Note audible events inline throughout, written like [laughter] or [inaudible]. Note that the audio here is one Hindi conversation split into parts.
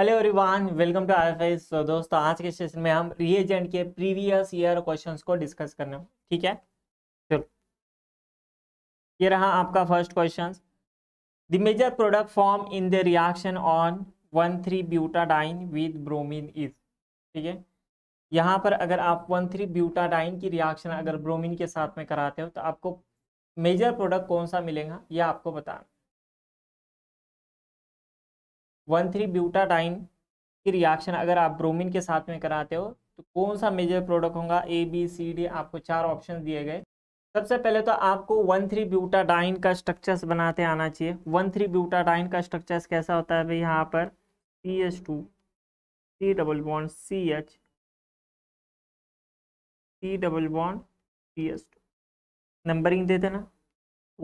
Hello everyone welcome to our so दोस्तों आज के सेशन में हम रिएजेंट के प्रीवियस ईयर क्वेश्चंस को डिस्कस करने ठीक है चलो ये रहा आपका first question the major product form in the reaction on one three butadiene with bromine is ठीक है यहाँ पर अगर आप वन थ्री ब्यूटाडाइन की रिएक्शन अगर ब्रोमिन के साथ में कराते हो तो आपको मेजर प्रोडक्ट कौन सा मिलेगा यह आपको बताना वन थ्री ब्यूटाडाइन की रिएक्शन अगर आप ब्रोमीन के साथ में कराते हो तो कौन सा मेजर प्रोडक्ट होगा ए बी सी डी आपको चार ऑप्शन दिए गए सबसे पहले तो आपको वन थ्री ब्यूटाडाइन का स्ट्रक्चर्स बनाते आना चाहिए वन थ्री ब्यूटाडाइन का स्ट्रक्चर्स कैसा होता है भाई यहाँ पर C H two C double bond C H C double bond C H two numbering दे देना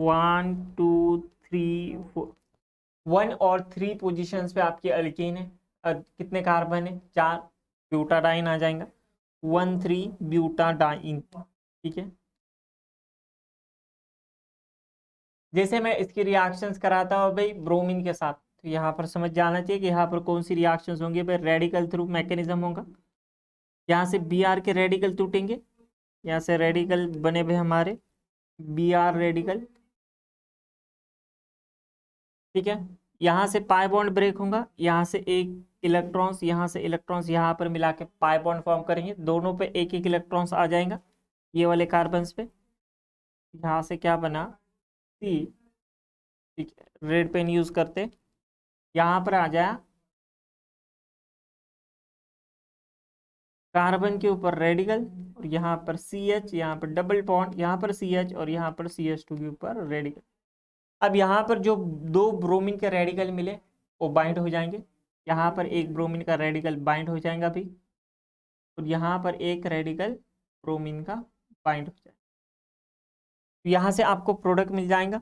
one two three four one और थ्री पोजिशन पे आपके अल्किन है कितने कार्बन है चार ब्यूटाडाइन आ जाएगा वन थ्री ब्यूटाडाइन ठीक है जैसे मैं इसकी रिएक्शंस कराता हूँ भाई ब्रोमीन के साथ तो यहाँ पर समझ जाना चाहिए कि यहाँ पर कौन सी रिएक्शंस होंगे भाई रेडिकल थ्रू मैकेनिज्म होगा यहाँ से बी आर के रेडिकल टूटेंगे यहाँ से रेडिकल बने भाई हमारे बी आर रेडिकल ठीक है यहाँ से पाई बॉन्ड ब्रेक होगा यहाँ से एक इलेक्ट्रॉन्स यहाँ से इलेक्ट्रॉन्स यहाँ पर मिला के पाई बॉन्ड फॉर्म करेंगे दोनों पे एक एक इलेक्ट्रॉन्स आ जाएगा ये वाले कार्बन पे यहाँ से क्या बना सी ठीक है रेड पेन यूज करते यहाँ पर आ जाया कार्बन के ऊपर रेडिकल और यहाँ पर सी एच यहाँ पर डबल पॉन्ड यहाँ पर सी एच और यहाँ पर सी एच टू के ऊपर रेडिकल अब यहाँ पर जो दो ब्रोमिन के रेडिकल मिले वो बाइंड हो जाएंगे यहाँ पर एक ब्रोमिन का रेडिकल बाइंड हो जाएगा अभी और यहाँ पर एक रेडिकल ब्रोमिन का बाइंड हो जाएगा तो यहाँ से आपको प्रोडक्ट मिल जाएगा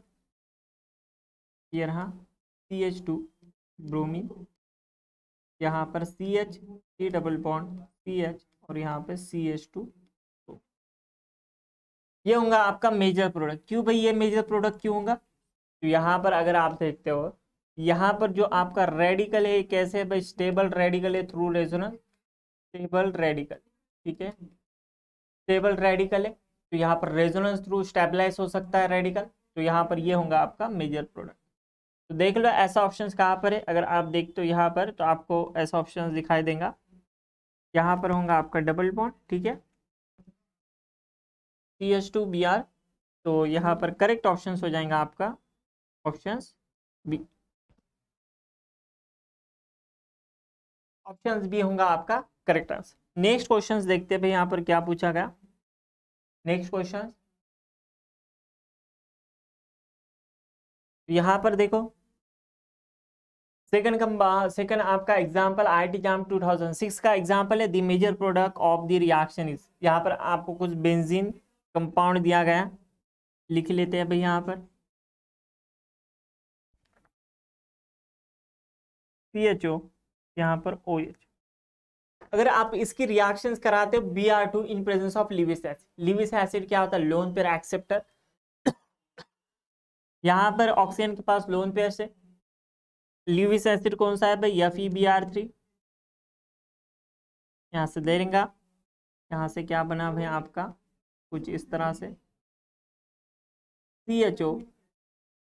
ये रहा सी एच टू ब्रोमिन यहाँ पर C H C double bond C H और यहाँ पर सी एच टू ये होगा आपका मेजर प्रोडक्ट क्यों भाई ये मेजर प्रोडक्ट क्यों होगा तो यहाँ पर अगर आप देखते हो यहाँ पर जो आपका रेडिकल है कैसे है भाई स्टेबल रेडिकल है थ्रू रेजोनेंस स्टेबल रेडिकल ठीक है स्टेबल रेडिकल है तो यहाँ पर रेजोनेंस थ्रू स्टेबलाइज हो सकता है रेडिकल तो यहाँ पर ये यह होगा आपका मेजर प्रोडक्ट तो देख लो ऐसा ऑप्शन कहाँ पर है अगर आप देखते हो यहाँ पर तो आपको ऐसा ऑप्शन दिखाई देगा यहाँ पर होगा आपका डबल बॉन्ड ठीक है C S two B R तो यहाँ पर करेक्ट ऑप्शन हो जाएगा आपका options बी ऑप्शन बी होगा आपका करेक्ट आंसर नेक्स्ट क्वेश्चन देखते हैं यहां पर क्या पूछा गया नेक्स्ट क्वेश्चन यहां पर देखो सेकंड सेकंड आपका एग्जांपल आईटी जाम 2006 का एग्जांपल है the major product of the reaction is यहां पर आपको कुछ बेंजीन कंपाउंड दिया गया लिख लेते हैं भाई यहां पर सी एच ओ यहाँ पर ओ एच अगर आप इसकी रिएक्शन कराते हो B R two in presence of Lewis acid Lewis acid क्या होता है लोन पेयर एक्सेप्टर यहाँ पर ऑक्सीजन के पास लोन पेयर से लिविस एसिड कौन सा है भाई F E B R three यहाँ से दे देगा यहाँ से क्या बना भाई आपका कुछ इस तरह से सी एच ओ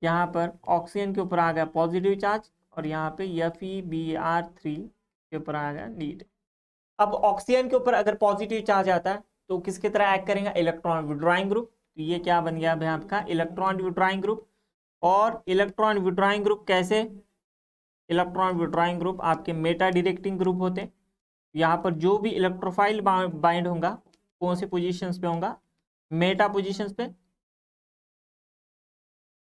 यहाँ पर ऑक्सीजन के ऊपर आ गया पॉजिटिव चार्ज और यहाँ पे F E B R three के ऊपर गया नीड अब ऑक्सीजन के ऊपर अगर पॉजिटिव चार्ज आता है तो किसके तरह एक्ट करेंगे इलेक्ट्रॉन विड्राइंग ग्रुप तो ये क्या बन गया भाई आपका इलेक्ट्रॉन विड्राइंग ग्रुप और इलेक्ट्रॉन विड्राइंग ग्रुप कैसे इलेक्ट्रॉन विड्रॉइंग ग्रुप आपके मेटा डिरेक्टिंग ग्रुप होते हैं यहाँ पर जो भी इलेक्ट्रोफाइल बाइंड होगा कौन से पोजिशन पे होगा मेटा पोजिशन पे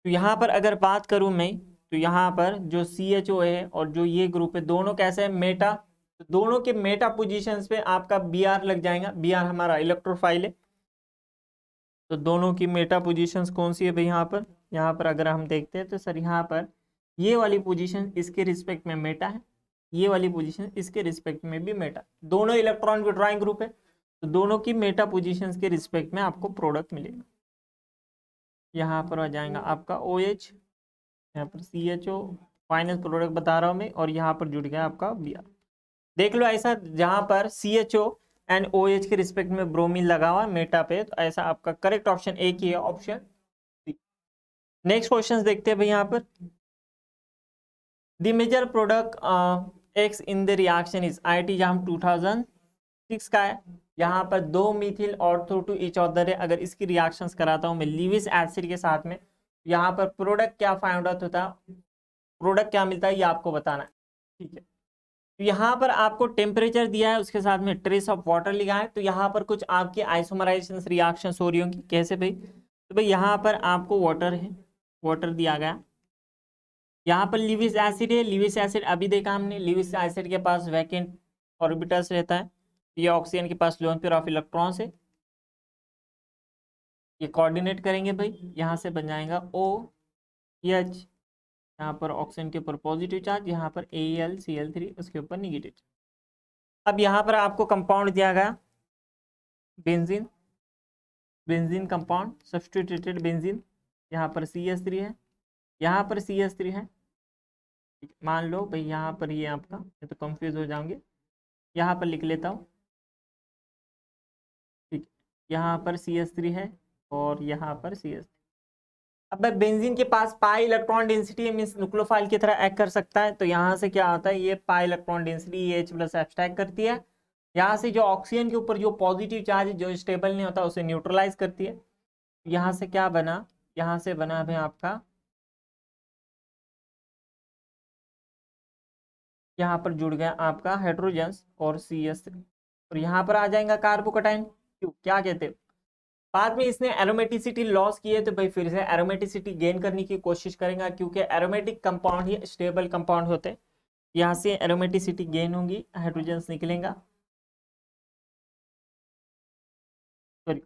तो यहाँ पर अगर बात करूँ मैं तो यहाँ पर जो सी एच ओ है और जो ये ग्रुप है दोनों कैसे है मेटा तो दोनों के मेटा पोजिशन पे आपका बी आर लग जाएगा बी आर हमारा इलेक्ट्रोफाइल है तो दोनों की मेटा पोजिशन कौन सी है भाई यहाँ पर यहाँ पर अगर हम देखते हैं तो सर यहाँ पर ये वाली पोजिशन इसके रिस्पेक्ट में मेटा है ये वाली पोजिशन इसके रिस्पेक्ट में भी मेटा दोनों इलेक्ट्रॉन विड्रॉइंग ग्रुप है तो दोनों की मेटा पोजिशन के रिस्पेक्ट में आपको प्रोडक्ट मिलेगा यहाँ पर आ जाएगा आपका ओ OH, यहाँ पर C H O finance product बता रहा हूँ मैं और यहाँ पर जुड़ गया आपका बी देख लो ऐसा जहाँ पर C H O and O H के रिस्पेक्ट में ब्रोमीन लगा हुआ मेटा पे तो ऐसा आपका करेक्ट ऑप्शन ए की है ऑप्शन नेक्स्ट क्वेश्चन देखते हैं भाई यहाँ पर the major product X in the reaction is I T जहाँ टू थाउजेंड सिक्स का है यहाँ पर दो मिथिल और थ्रो टू इच ऑदर है अगर इसकी रिएक्शंस कराता हूँ मैं लिविस एसिड के साथ में यहाँ पर प्रोडक्ट क्या फाइंड आउट होता है प्रोडक्ट क्या मिलता है ये आपको बताना है ठीक है तो यहाँ पर आपको टेम्परेचर दिया है उसके साथ में ट्रेस ऑफ वाटर लिखा है तो यहाँ पर कुछ आपकी आइसोमराइजेशन रिएक्शन हो रही होंगी कैसे भाई तो भाई यहाँ पर आपको वाटर है वाटर दिया गया यहाँ पर लिविस एसिड है लिविस एसिड अभी देखा हमने लिविस एसिड के पास वैकेंट ऑर्बिटल्स रहता है ये ऑक्सीजन के पास लोन पेयर ऑफ इलेक्ट्रॉन्स है ये कोऑर्डिनेट करेंगे भाई यहाँ से बन जाएगा ओ एच यहाँ पर ऑक्सीजन के ऊपर पॉजिटिव चार्ज यहाँ पर A L C L three उसके ऊपर निगेटिव चार्ज अब यहाँ पर आपको कंपाउंड दिया गया benzene benzene compound substituted benzene यहाँ पर सी एस थ्री है यहाँ पर सी एस थ्री है मान लो भाई यहाँ पर ये यह आपका मैं तो कंफ्यूज हो जाऊंगे यहाँ पर लिख लेता हूँ ठीक यहाँ पर सी एस थ्री है और यहाँ पर सी एस अब बेंजीन के पास pi electron density means nucleophile की तरह एक्ट कर सकता है तो यहाँ से क्या आता है ये pi electron density H plus abstract करती है यहाँ से जो ऑक्सीजन के ऊपर जो पॉजिटिव चार्ज जो स्टेबल नहीं होता उसे न्यूट्रलाइज करती है यहाँ से क्या बना यहाँ से बना है आपका यहाँ पर जुड़ गया आपका हाइड्रोजन और सी एस और यहाँ पर आ जाएगा कार्बोकटाइन क्यों क्या कहते हैं बाद में इसने एरोमेटिसिटी लॉस किए तो भाई फिर से एरोमेटिसिटी गेन करने की कोशिश करेंगे क्योंकि एरोमेटिक कंपाउंड ही स्टेबल कंपाउंड होते हैं यहाँ से एरोमेटिसिटी गेन होगी हाइड्रोजन निकलेगा सॉरी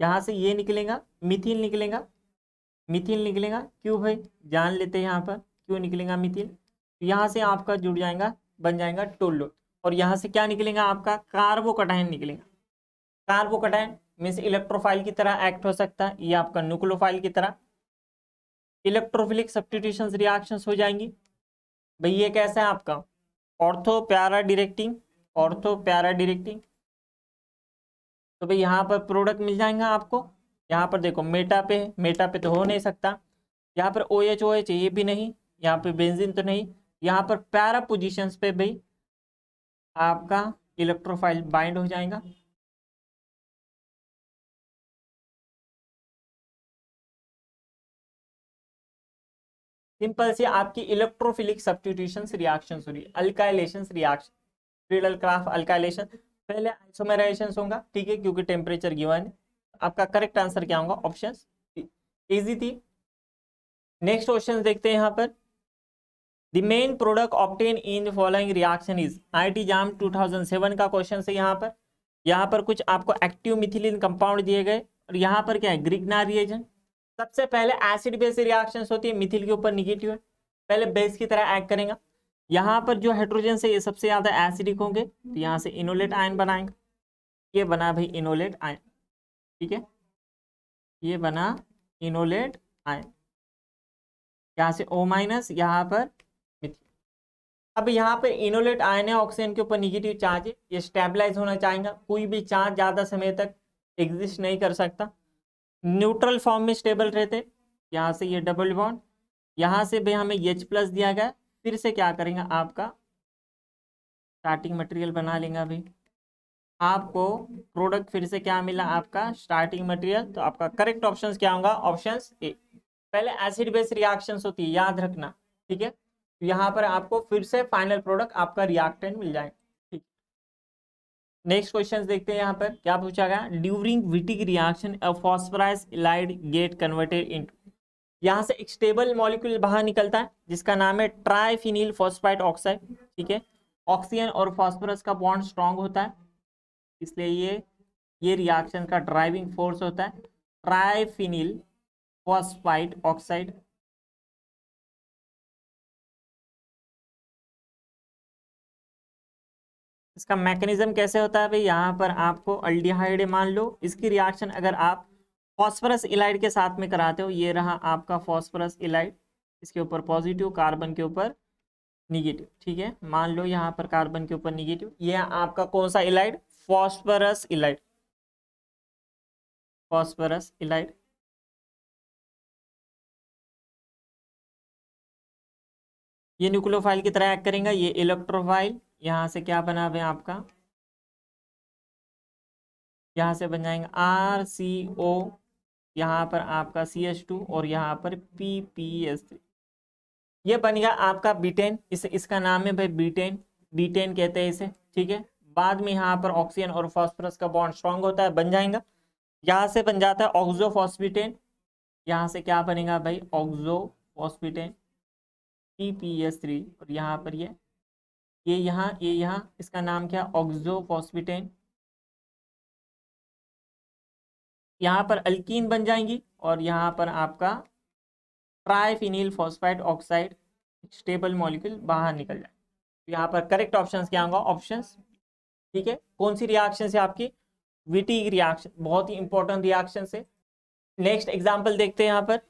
यहाँ से ये निकलेगा मिथिल निकलेगा मिथिल निकलेगा क्यों भाई जान लेते हैं यहाँ पर क्यों निकलेगा मिथिल तो यहाँ से आपका जुड़ जाएगा बन जाएगा टोलो और यहाँ से क्या निकलेगा आपका कार्बोकटाइन निकलेगा कार्बोकटाइन मीन्स इलेक्ट्रोफाइल की तरह एक्ट हो सकता है या आपका न्यूक्लोफाइल की तरह इलेक्ट्रोफिलिक सब्सटीट्यूशन रिएक्शंस हो जाएंगी भाई ये कैसा है आपका ऑर्थो प्यारा डिरेक्टिंग ऑर्थो प्यारा डिरेक्टिंग तो भाई यहाँ पर प्रोडक्ट मिल जाएगा आपको यहाँ पर देखो मेटा पे मेटा पे तो हो नहीं सकता यहाँ पर ओ एच ओ एच ये भी नहीं यहाँ पे बेंजिन तो नहीं यहाँ पर पैरा पोजीशंस पे भाई आपका इलेक्ट्रोफाइल बाइंड हो जाएगा सिंपल से आपकी इलेक्ट्रोफिलिक सब्सटीट्यूशन रिएक्शन हो alkylation reaction Friedel Crafts alkylation पहले आइसोमेराइजेशन होगा ठीक है क्योंकि टेम्परेचर गिवन है आपका करेक्ट आंसर क्या होगा ऑप्शन इजी थी नेक्स्ट क्वेश्चन देखते हैं यहाँ पर the main product obtained in the following reaction is IIT JAM 2007 का क्वेश्चन है यहाँ पर यहाँ पर कुछ आपको एक्टिव मिथिलिन कंपाउंड दिए गए और यहाँ पर क्या है ग्रिग्ना रिएजेंट सबसे पहले एसिड बेस रिएक्शन होती है मिथिल के ऊपर निगेटिव है पहले बेस की तरह एक्ट करेगा यहाँ पर जो हाइड्रोजन से ये सबसे ज़्यादा एसिडिक होंगे तो यहाँ से इनोलेट आयन बनाएंगे ये बना भाई इनोलेट आयन ठीक है ये बना इनोलेट आयन यहाँ से ओ माइनस यहाँ पर अब यहाँ पर इनोलेट आयन है ऑक्सीजन के ऊपर निगेटिव चार्ज है ये स्टेबलाइज होना चाहेंगे कोई भी चार्ज ज़्यादा समय तक एग्जिस्ट नहीं कर सकता न्यूट्रल फॉर्म में स्टेबल रहते यहाँ से ये डबल बॉन्ड यहाँ से भी हमें एच प्लस दिया गया फिर से क्या करेंगे आपका स्टार्टिंग मटेरियल बना लेंगे अभी आपको प्रोडक्ट फिर से क्या मिला आपका स्टार्टिंग मटेरियल तो आपका करेक्ट ऑप्शन क्या होगा ऑप्शन ए पहले एसिड बेस रिएक्शन होती है याद रखना ठीक है तो यहाँ पर आपको फिर से फाइनल प्रोडक्ट आपका रिएक्टेंट मिल जाए नेक्स्ट क्वेश्चन देखते हैं यहाँ पर क्या पूछा गया during Wittig reaction phosphorus ylide get converted in यहाँ से एक स्टेबल मॉलिक्यूल बाहर निकलता है जिसका नाम है ट्राइफिनिल फॉस्फाइट ऑक्साइड ठीक है ऑक्सीजन और फॉस्फोरस का बॉन्ड स्ट्रांग होता है इसलिए ये ये रिएक्शन का ड्राइविंग फोर्स होता है ट्राइफिनिल फॉस्फाइट ऑक्साइड इसका मैकेनिज्म कैसे होता है भाई यहाँ पर आपको अल्डिहाइड मान लो इसकी रिएक्शन अगर आप फॉस्फरस इलाइड के साथ में कराते हो ये रहा आपका फॉस्फरस इलाइड इसके ऊपर पॉजिटिव कार्बन के ऊपर निगेटिव ठीक है मान लो यहाँ पर कार्बन के ऊपर निगेटिव ये आपका कौन सा ylide phosphorus ylide phosphorus ylide ये न्यूक्लियोफाइल की तरह एक्ट करेगा ये इलेक्ट्रोफाइल यहाँ से क्या बना हुआ आपका यहाँ से बन जाएंगे आर सी ओ यहाँ पर आपका सी एच टू और यहाँ पर पी पी एस थ्री ये बन गया आपका बीटेन इस इसका नाम है भाई बीटेन बीटेन कहते हैं इसे ठीक है बाद में यहाँ पर ऑक्सीजन और फॉस्फोरस का बॉन्ड स्ट्रांग होता है बन जाएगा यहाँ से बन जाता है ऑक्जो फॉस्फिटेन यहाँ से क्या बनेगा भाई oxo phosphetane P P S three और यहाँ पर ये यह ये यहाँ ये यहाँ इसका नाम क्या ऑक्जोफॉस्फिटेन यहाँ पर अल्कीन बन जाएंगी और यहाँ पर आपका triphenyl phosphide oxide stable molecule बाहर निकल जाए तो यहाँ पर करेक्ट ऑप्शन क्या होगा ऑप्शन ठीक है कौन सी रिएक्शन है आपकी विटी रिएक्शन बहुत ही इंपॉर्टेंट रिएक्शन है नेक्स्ट एग्जाम्पल देखते हैं यहाँ पर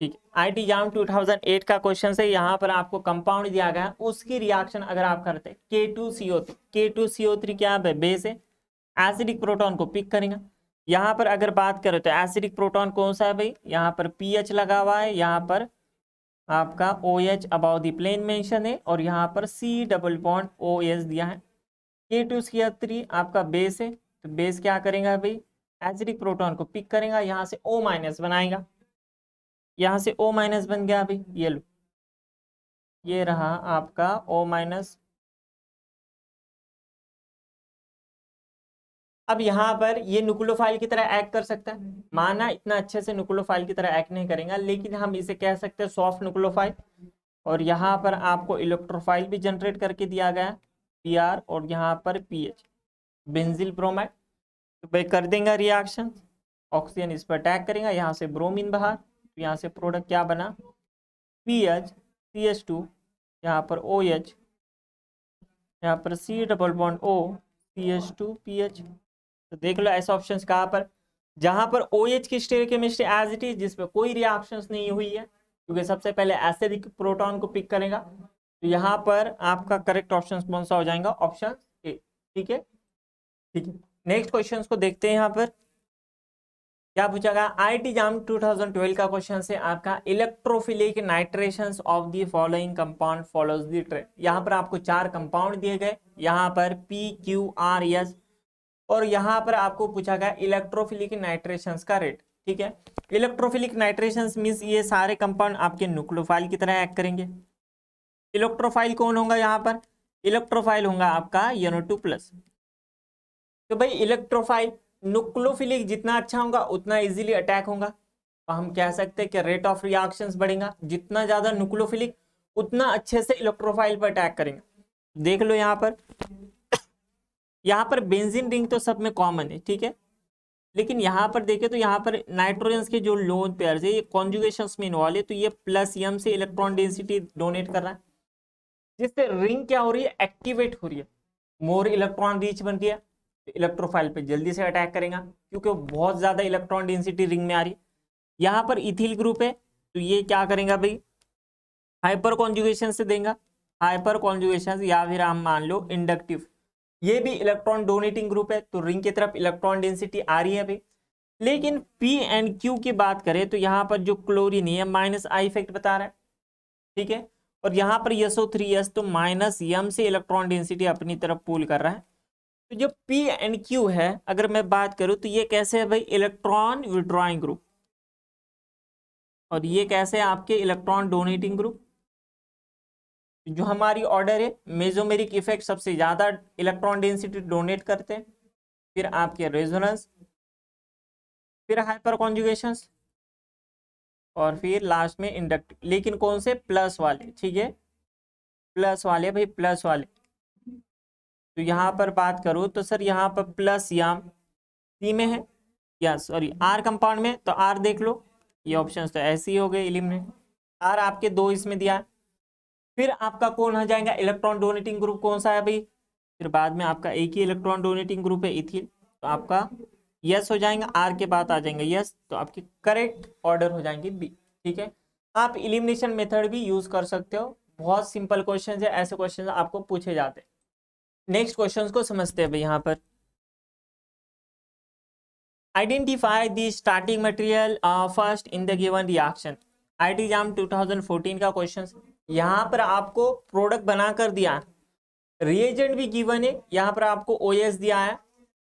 ठीक आई टी जाम एट का क्वेश्चन है यहाँ पर आपको कंपाउंड दिया गया उसकी रिएक्शन अगर आप करते K two C O three K two C O three क्या है बेस है एसिडिक प्रोटॉन को पिक करेंगे यहाँ पर अगर बात करें तो एसिडिक प्रोटॉन कौन सा है भाई यहाँ पर एच लगा हुआ है यहाँ पर आपका O H about the plane mention है और यहाँ पर C double bond O H दिया है K two C O three आपका बेस है तो बेस क्या करेंगे भाई एसिडिक प्रोटॉन को पिक करेगा यहाँ से ओ माइनस बनाएगा यहाँ से ओ माइनस बन गया अभी ये लो ये रहा आपका ओ माइनस अब यहां पर ये नुकुलोफाइल की तरह एक्ट कर सकता है माना इतना अच्छे से नुकुलोफाइल की तरह एक्ट नहीं करेगा लेकिन हम इसे कह सकते हैं सॉफ्ट नुकुलोफाइल और यहाँ पर आपको इलेक्ट्रोफाइल भी जनरेट करके दिया गया पी आर और यहाँ पर पी एच बेंजिल ब्रोमाइड तो भाई कर देंगे रिएक्शन ऑक्सीजन इस पर अटैक करेगा यहाँ से ब्रोमीन बाहर यहाँ से प्रोडक्ट क्या बना P H C H two यहाँ पर ओ एच यहाँ पर C double bond O P H two P H तो देख लो ऐसे ऑप्शन कहाँ पर जहाँ पर ओ एच की stereochemistry as it is जिसमें कोई रिएक्शन नहीं हुई है क्योंकि सबसे पहले ऐसे प्रोटॉन को पिक करेगा तो यहाँ पर आपका करेक्ट ऑप्शन कौन सा हो जाएगा ऑप्शन ए ठीक है ठीक है नेक्स्ट क्वेश्चन को देखते हैं यहाँ पर क्या पूछेगा आईटी जाम 2012 का क्वेश्चन से आपका electrophilic nitration of the following compound follows the trend यहाँ पर आपको चार कंपाउंड दिए गए यहाँ पर पी क्यू आर एस और यहाँ पर आपको पूछा गया इलेक्ट्रोफिलिक नाइट्रेशन का रेट ठीक है इलेक्ट्रोफिलिक नाइट्रेशन मीन्स ये सारे कंपाउंड आपके न्यूक्लोफाइल की तरह एक्ट करेंगे इलेक्ट्रोफाइल कौन होगा यहाँ पर इलेक्ट्रोफाइल होगा आपका यनो टू प्लस तो भाई इलेक्ट्रोफाइल न्यूक्लोफिलिक जितना अच्छा होगा उतना इजीली अटैक होगा तो हम कह सकते हैं कि रेट ऑफ रिएक्शन बढ़ेगा जितना ज़्यादा न्यूक्लोफिलिक उतना अच्छे से इलेक्ट्रोफाइल पर अटैक करेंगे देख लो यहाँ पर यहाँ पर बेंजिन रिंग तो सब में कॉमन है ठीक है लेकिन यहाँ पर देखें तो यहाँ पर नाइट्रोजन के जो लोन पेयर है ये कॉन्जुगेशन में इन्वॉल्व है तो ये प्लस यम से इलेक्ट्रॉन डेंसिटी डोनेट कर रहा है जिससे रिंग क्या हो रही है एक्टिवेट हो रही है मोर इलेक्ट्रॉन रीच बन रही है इलेक्ट्रोफाइल पे जल्दी से अटैक करेगा क्योंकि बहुत ज़्यादा इलेक्ट्रॉन डेंसिटी रिंग में आ रही है यहाँ पर इथिल ग्रुप है तो ये क्या करेगा भाई हाइपर कॉन्जुगेशन से देगा हाइपर कॉन्जुगेशन या फिर हम मान लो इंडक्टिव ये भी इलेक्ट्रॉन डोनेटिंग ग्रुप है तो रिंग की तरफ इलेक्ट्रॉन डेंसिटी आ रही है भाई लेकिन पी एंड क्यू की बात करें तो यहाँ पर जो क्लोरीन है माइनस आई इफेक्ट बता रहा है ठीक है और यहाँ पर यसो थ्री एस तो माइनस यम से इलेक्ट्रॉन डेंसिटी अपनी तरफ पुल कर रहा है तो जो पी एंड क्यू है अगर मैं बात करूं तो ये कैसे है भाई इलेक्ट्रॉन विड्रॉइंग ग्रुप और ये कैसे है आपके इलेक्ट्रॉन डोनेटिंग ग्रुप जो हमारी ऑर्डर है मेजोमेरिक इफेक्ट सबसे ज़्यादा इलेक्ट्रॉन डेंसिटी डोनेट करते हैं फिर आपके रेजोनेंस फिर हाइपर कॉन्जुगेशन और फिर लास्ट में इंडक्ट लेकिन कौन से प्लस वाले ठीक है प्लस वाले भाई प्लस वाले तो यहाँ पर बात करूँ तो सर यहाँ पर प्लस या सी में है या सॉरी आर कंपाउंड में तो आर देख लो ये ऑप्शन तो ऐसे ही हो गए इलिमिनेट आर आपके दो इसमें दिया है फिर आपका कौन हो जाएगा इलेक्ट्रॉन डोनेटिंग ग्रुप कौन सा है भाई फिर बाद में आपका एक ही इलेक्ट्रॉन डोनेटिंग ग्रुप है इथिल तो आपका यस हो जाएगा आर के बाद आ जाएंगे यस तो आपके करेक्ट ऑर्डर हो जाएंगे बी ठीक है आप इलिमिनेशन मेथड भी यूज कर सकते हो बहुत सिंपल क्वेश्चन है ऐसे क्वेश्चन आपको पूछे जाते हैं नेक्स्ट क्वेश्चन को समझते हैं भाई यहाँ पर identify the starting material first in the given reaction IIT exam 2014 का क्वेश्चन यहाँ पर आपको प्रोडक्ट बना कर दिया रिएजेंट भी गिवन है यहाँ पर आपको ओएस दिया है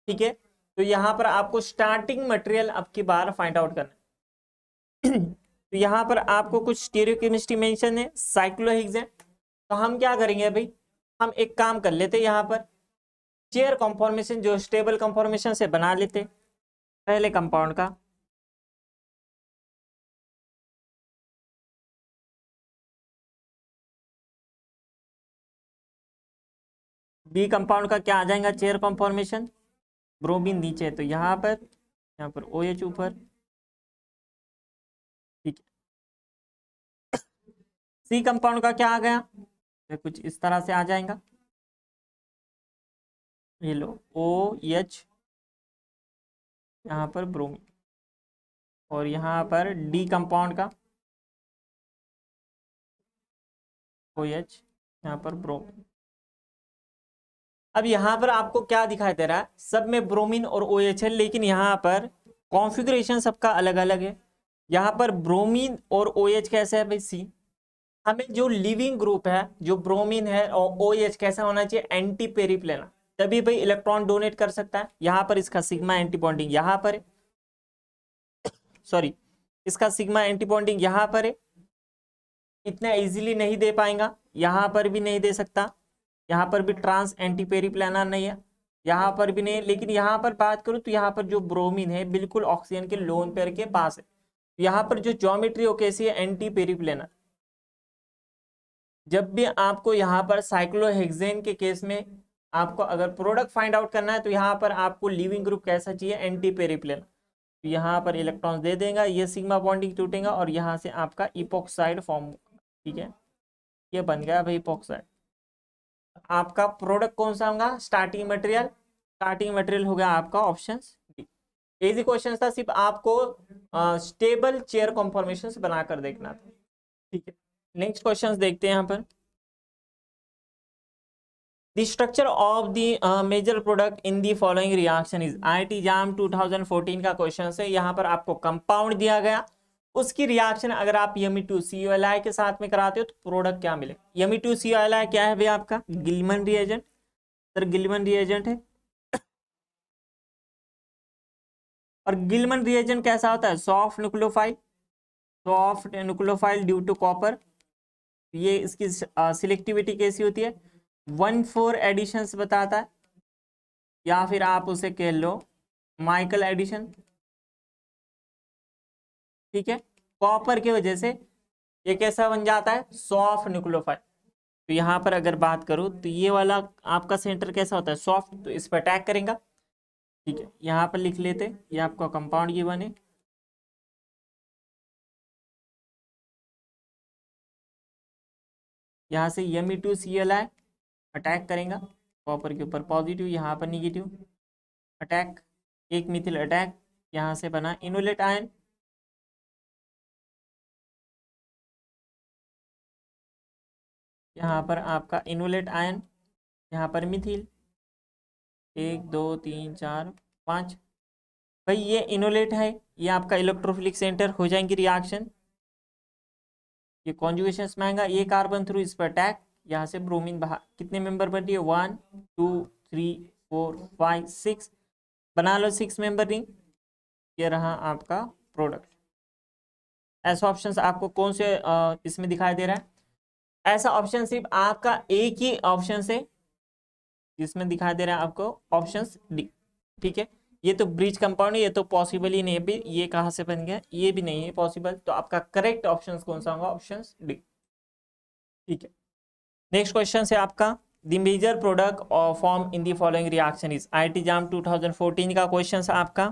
ठीक है तो यहाँ पर आपको स्टार्टिंग मटेरियल आपकी बार फाइंड आउट करना है [clears throat] तो यहाँ पर आपको कुछ स्टेरियो केमिस्ट्री मेंशन है साइक्लोहिग्स है तो हम क्या करेंगे भाई हम एक काम कर लेते यहाँ पर चेयर कंफॉर्मेशन जो स्टेबल कंफॉर्मेशन से बना लेते पहले कंपाउंड का बी कंपाउंड का क्या आ जाएगा चेयर कंफॉर्मेशन ब्रोमीन नीचे तो यहाँ पर यहाँ पर ओ एच ऊपर ठीक है सी कंपाउंड का क्या आ गया तो कुछ इस तरह से आ जाएगा ये लो ओ एच यहाँ पर ब्रोमीन और यहाँ पर डी कंपाउंड का ओ एच यहाँ पर ब्रोमीन अब यहाँ पर आपको क्या दिखाई दे रहा है सब में ब्रोमीन और ओ एच है लेकिन यहाँ पर कॉन्फ़िगरेशन सबका अलग अलग है यहाँ पर ब्रोमीन और ओ एच कैसे है भाई सी हमें जो लिविंग ग्रुप है जो ब्रोमीन है और ओ एच कैसा होना चाहिए एंटी पेरीप्लेना तभी भाई इलेक्ट्रॉन डोनेट कर सकता है यहाँ पर इसका सिग्मा एंटी बॉन्डिंग यहाँ पर है सॉरी इसका सिग्मा एंटी बॉन्डिंग यहाँ पर है इतना इजीली नहीं दे पाएगा यहाँ पर भी नहीं दे सकता यहाँ पर भी ट्रांस एंटी लेना नहीं है यहाँ पर भी नहीं लेकिन यहाँ पर बात करूँ तो यहाँ पर जो ब्रोमिन है बिल्कुल ऑक्सीजन के लोन पेयर के पास है यहाँ पर जो जोमेट्री हो कैसी है एंटी लेना जब भी आपको यहाँ पर साइक्लोहेक्सेन के केस में आपको अगर प्रोडक्ट फाइंड आउट करना है तो यहाँ पर आपको लिविंग ग्रुप कैसा चाहिए एंटी पेरिप्लेन तो यहाँ पर इलेक्ट्रॉन्स दे देगा ये सिग्मा बॉन्डिंग टूटेगा और यहाँ से आपका इपोक्साइड फॉर्म ठीक है ये बन गया भाई इपोक्साइड आपका प्रोडक्ट कौन सा होगा स्टार्टिंग मटेरियल स्टार्टिंग मटेरियल हो गया आपका ऑप्शन एजी इजी क्वेश्चन था सिर्फ आपको स्टेबल चेयर कॉन्फॉर्मेशन बनाकर देखना था ठीक है नेक्स्ट क्वेश्चन देखते हैं यहाँ पर The structure of the uh, major product in the following reaction is IIT JAM 2014 का क्वेश्चन है यहाँ पर आपको कंपाउंड दिया गया उसकी रिएक्शन अगर आप M E two C L I के साथ में कराते हो तो प्रोडक्ट क्या मिले M E two C L I क्या है भैया आपका Gilman reagent sir Gilman reagent है और गिलमन रिएजेंट कैसा होता है soft nucleophile soft nucleophile due to copper तो ये इसकी सिलेक्टिविटी कैसी होती है वन फोर एडिशन बताता है या फिर आप उसे कह लो माइकल एडिशन ठीक है कॉपर की वजह से ये कैसा बन जाता है सॉफ्ट न्यूक्लियोफाइल तो यहाँ पर अगर बात करूँ तो ये वाला आपका सेंटर कैसा होता है सॉफ्ट तो इस पर अटैक करेगा ठीक है यहाँ पर लिख लेते ये आपका कंपाउंड ये बने यहाँ से M E two C L attack करेगा कॉपर के ऊपर पॉजिटिव यहाँ पर निगेटिव अटैक एक मिथिल अटैक यहाँ से बना इनोलेट आयन यहाँ पर आपका इनोलेट आयन यहाँ पर मिथिल एक दो तीन चार पाँच भाई ये इनोलेट है ये आपका इलेक्ट्रोफिलिक सेंटर हो जाएंगी रिएक्शन ये कॉन्जुगेशन में आएगा ये कार्बन थ्रू इस पर अटैक यहाँ से ब्रोमीन बाहर कितने मेंबर बन रही है one two three four five six बना लो सिक्स मेंबर रिंग ये रहा आपका प्रोडक्ट ऐसा ऑप्शन आपको कौन से इसमें दिखाई दे रहा है ऐसा ऑप्शन सिर्फ आपका एक ही ऑप्शन है जिसमें दिखाई दे रहा है आपको ऑप्शन डी ठीक है ये तो ब्रिज कंपाउंड ये तो पॉसिबल ही नहीं है ये कहाँ से बन गया ये भी नहीं है पॉसिबल तो आपका करेक्ट ऑप्शन कौन सा होगा ऑप्शन डी ठीक है नेक्स्ट क्वेश्चन है आपका the major product of form in the following reaction is I T JAM 2014 का क्वेश्चन है आपका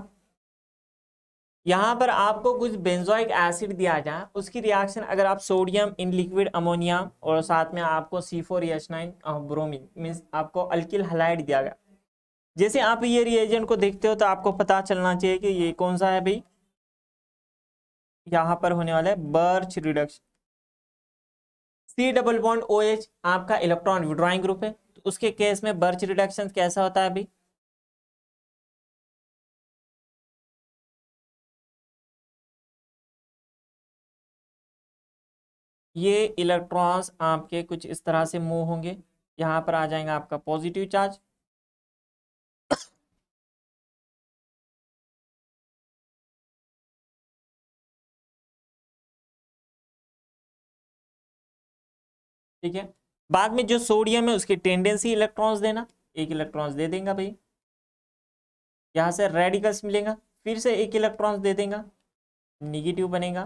यहाँ पर आपको कुछ बेंजोइक एसिड दिया जाए उसकी रिएक्शन अगर आप सोडियम इन लिक्विड अमोनिया और साथ में आपको C four H nine bromine means आपको अल्किल हलाइड दिया गया जैसे आप ये रिएजेंट को देखते हो तो आपको पता चलना चाहिए कि ये कौन सा है भाई यहां पर होने वाला है Birch reduction C double bond O H आपका इलेक्ट्रॉन विड्रॉइंग ग्रुप है तो उसके केस में बर्च रिडक्शन कैसा होता है अभी ये इलेक्ट्रॉन्स आपके कुछ इस तरह से मूव होंगे यहां पर आ जाएगा आपका पॉजिटिव चार्ज ठीक है बाद में जो सोडियम है उसकी टेंडेंसी इलेक्ट्रॉन्स देना एक इलेक्ट्रॉन्स दे देगा भाई यहां से रेडिकल्स मिलेगा फिर से एक इलेक्ट्रॉन्स दे देगा निगेटिव बनेगा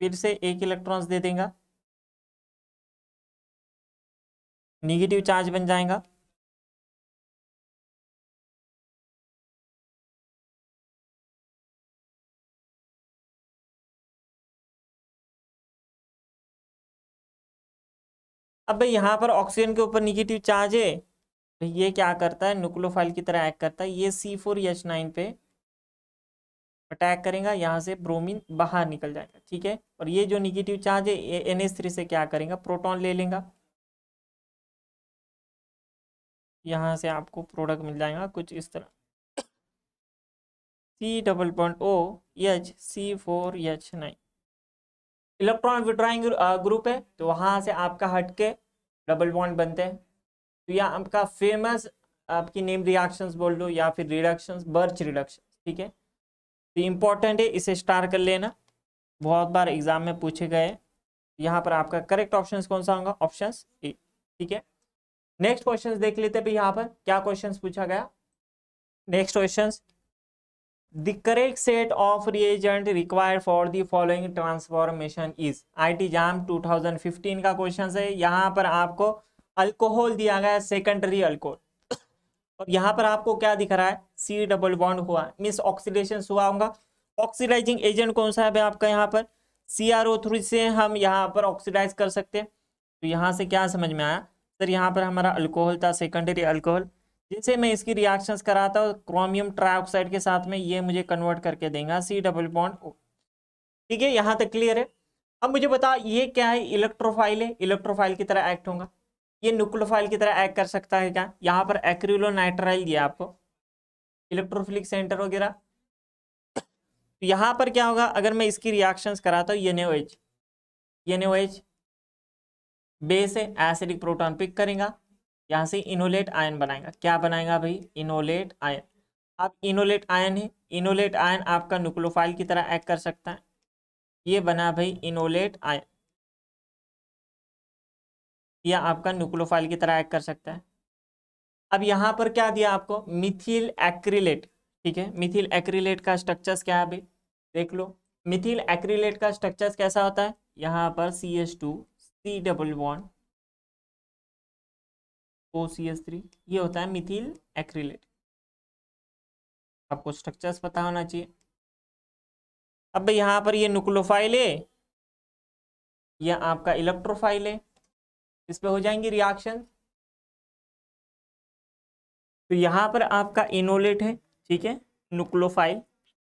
फिर से एक इलेक्ट्रॉन्स दे देगा निगेटिव चार्ज बन जाएगा अब भाई यहाँ पर ऑक्सीजन के ऊपर निगेटिव चार्ज है तो ये क्या करता है न्यूक्लोफाइल की तरह एक्ट करता है ये सी फोर एच नाइन पे अटैक करेगा यहाँ से ब्रोमीन बाहर निकल जाएगा ठीक है और ये जो निगेटिव चार्ज है एन एस थ्री से क्या करेगा प्रोटोन ले लेंगे यहाँ से आपको प्रोडक्ट मिल जाएगा कुछ इस तरह C double point O H C four H nine electron withdrawing group है तो वहाँ से आपका हटके डबल बॉन्ड बनते हैं तो या आपका फेमस आपकी नेम रिएक्शंस बोल लो या फिर रिडक्शंस बर्च रिडक्शन ठीक है तो इम्पॉर्टेंट है इसे स्टार कर लेना बहुत बार एग्जाम में पूछे गए यहाँ पर आपका करेक्ट ऑप्शन कौन सा होगा ऑप्शन ए ठीक है नेक्स्ट क्वेश्चन देख लेते हैं यहाँ पर क्या क्वेश्चन पूछा गया next question the correct set of reagent required for the following transformation is IT jam 2015 का क्वेश्चन है यहाँ पर आपको अल्कोहल दिया गया है सेकेंडरी अल्कोहल और यहाँ पर आपको क्या दिख रहा है सी डबल बॉन्ड हुआ मिस ऑक्सीडेशन हुआ होगा ऑक्सीडाइजिंग एजेंट कौन सा है आपका यहाँ पर सी आर ओ थ्री से हम यहाँ पर ऑक्सीडाइज कर सकते हैं तो यहाँ से क्या समझ में आया सर यहाँ पर हमारा अल्कोहल था सेकेंडरी अल्कोहल जैसे मैं इसकी रिएक्शंस कराता हूँ क्रोमियम ट्राइऑक्साइड के साथ में ये मुझे कन्वर्ट करके देगा सी डबल बॉन्ड ओ ठीक है यहाँ तक क्लियर है अब मुझे बताओ ये क्या है इलेक्ट्रोफाइल है इलेक्ट्रोफाइल की तरह एक्ट होगा ये न्यूक्लोफाइल की तरह एक्ट कर सकता है क्या यहाँ पर एक्रिलो नाइट्राइल दिया आपको इलेक्ट्रोफिलिक सेंटर वगैरह तो यहाँ पर क्या होगा अगर मैं इसकी रिएक्शन कराता हूँ येनेओएच एच बेस है एसिडिक प्रोटॉन पिक करेगा यहाँ से इनोलेट आयन बनाएगा क्या बनाएगा भाई इनोलेट आयन आप इनोलेट आयन है इनोलेट आयन आपका न्यूक्लोफाइल की तरह एक्ट कर सकता है ये बना भाई इनोलेट आयन या आपका न्यूक्लोफाइल की तरह एक्ट कर सकता है अब यहाँ पर क्या दिया आपको मिथिल एक्रिलेट ठीक है मिथिल एक्रिलेट का स्ट्रक्चर्स क्या है भाई देख लो मिथिल एक्रिलेट का स्ट्रक्चर्स कैसा होता है यहाँ पर C S two C double one O C S three ये होता है मिथिल एक्रिलेट आपको स्ट्रक्चर्स पता होना चाहिए अब यहाँ पर ये नुक्लोफाइल है या आपका इलेक्ट्रोफाइल है इस पर हो जाएंगी रिएक्शन तो यहाँ पर आपका इनोलेट है ठीक है नुक्लोफाइल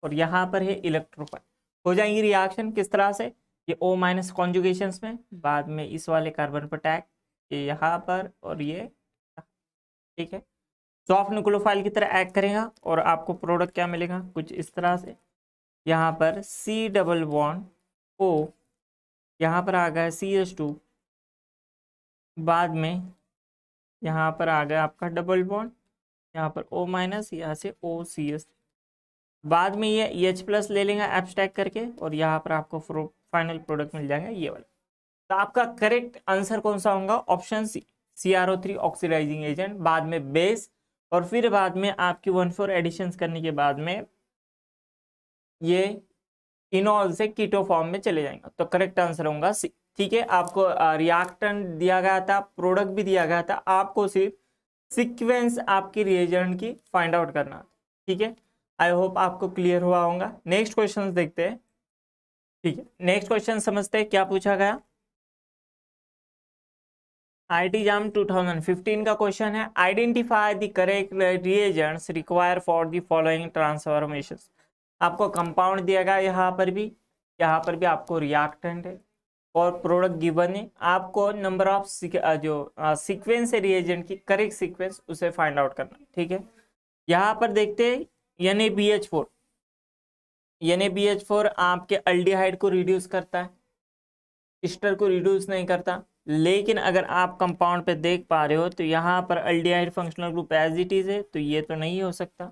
और यहाँ पर है इलेक्ट्रोफाइल हो जाएंगी रिएक्शन किस तरह से ये ओ माइनस कॉन्जुगेशन में हम्म। बाद में इस वाले कार्बन पर टैग ये यहाँ पर और ये ठीक है सॉफ्ट तो न्यूक्लोफाइल की तरह एक्ट करेगा और आपको प्रोडक्ट क्या मिलेगा कुछ इस तरह से यहाँ पर सी डबल बॉन्ड ओ यहाँ पर आ गया सी एस टू बाद में यहाँ पर आ गया आपका डबल बॉन्ड यहाँ पर ओ माइनस यहाँ से ओ सी एस बाद में ये एच प्लस ले लेंगे एब्सटैक करके और यहाँ पर आपको फाइनल प्रोडक्ट मिल जाएगा ये वाला तो आपका करेक्ट आंसर कौन सा होगा option C C R O three oxidising agent बाद में बेस और फिर बाद में आपकी वन फोर एडिशंस करने के बाद में ये इनोल से कीटो फॉर्म में चले जाएंगे तो करेक्ट आंसर होगा सी ठीक है आपको रिएक्टेंट दिया गया था प्रोडक्ट भी दिया गया था आपको सिर्फ सीक्वेंस आपकी रिएजेंट की फाइंड आउट करना ठीक है आई होप आपको क्लियर हुआ होगा नेक्स्ट क्वेश्चन देखते हैं ठीक है नेक्स्ट क्वेश्चन समझते हैं क्या पूछा गया आईटी जाम 2015 का क्वेश्चन है identify the correct reagents require for the following transformation आपको कंपाउंड दिया गया यहाँ पर भी यहाँ पर भी आपको रिएक्टेंट है और प्रोडक्ट गिवन है आपको नंबर ऑफ जो सीक्वेंस है रिएजेंट की करेक्ट सीक्वेंस उसे फाइंड आउट करना ठीक है यहाँ पर देखते हैं एन ए बी एच आपके अल्डीहाइड को रिड्यूस करता है स्टर को रिड्यूस नहीं करता लेकिन अगर आप कंपाउंड पे देख पा रहे हो तो यहाँ पर aldehyde functional group as it is है तो ये तो नहीं हो सकता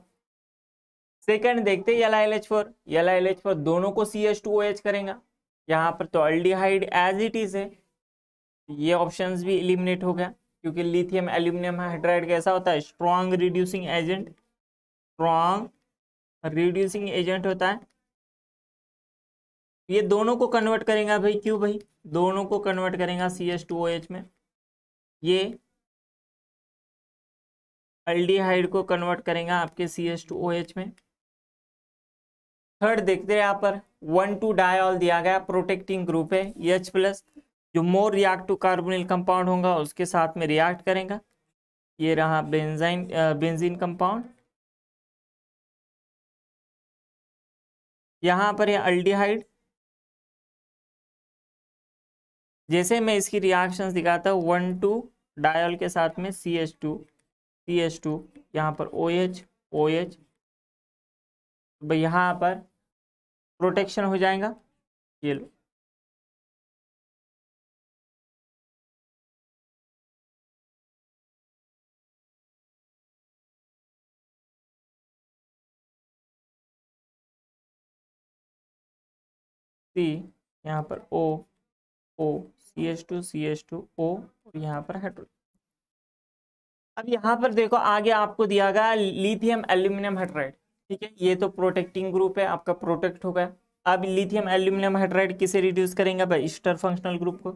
सेकंड देखते हैं L H four L H four दोनों को C H two O H करेंगे यहाँ पर तो अल्डिहाइड एज इट इज है ये ऑप्शन भी इलिमिनेट हो गया क्योंकि लिथियम एल्यूमिनियम हाइड्राइड कैसा होता है strong reducing agent strong reducing agent होता है ये दोनों को कन्वर्ट करेंगे भाई क्यों भाई दोनों को कन्वर्ट करेगा C H two O H में ये अल्डीहाइड को कन्वर्ट करेगा आपके C H two O H में थर्ड देखते हैं यहाँ पर वन टू डायऑल दिया गया प्रोटेक्टिंग ग्रुप है एच प्लस जो more react to carbonyl compound होगा उसके साथ में रिएक्ट करेगा ये रहा बेंजाइन बेंजीन कंपाउंड यहाँ पर है अल्डीहाइड जैसे मैं इसकी रिएक्शंस दिखाता हूँ वन टू डायल के साथ में C H two C H two यहाँ पर ओ एच ओ एच भाई यहाँ पर प्रोटेक्शन हो जाएगा ये लो यहाँ पर O O C H two C H two O और यहाँ पर हाइड्रोजन अब यहाँ पर देखो आगे आपको दिया गया लिथियम एल्यूमिनियम हाइड्राइड ठीक है ये तो प्रोटेक्टिंग ग्रुप है आपका प्रोटेक्ट हो गया अब लिथियम एल्यूमिनियम हाइड्राइड किसे रिड्यूस करेंगे भाई स्टर फंक्शनल ग्रुप को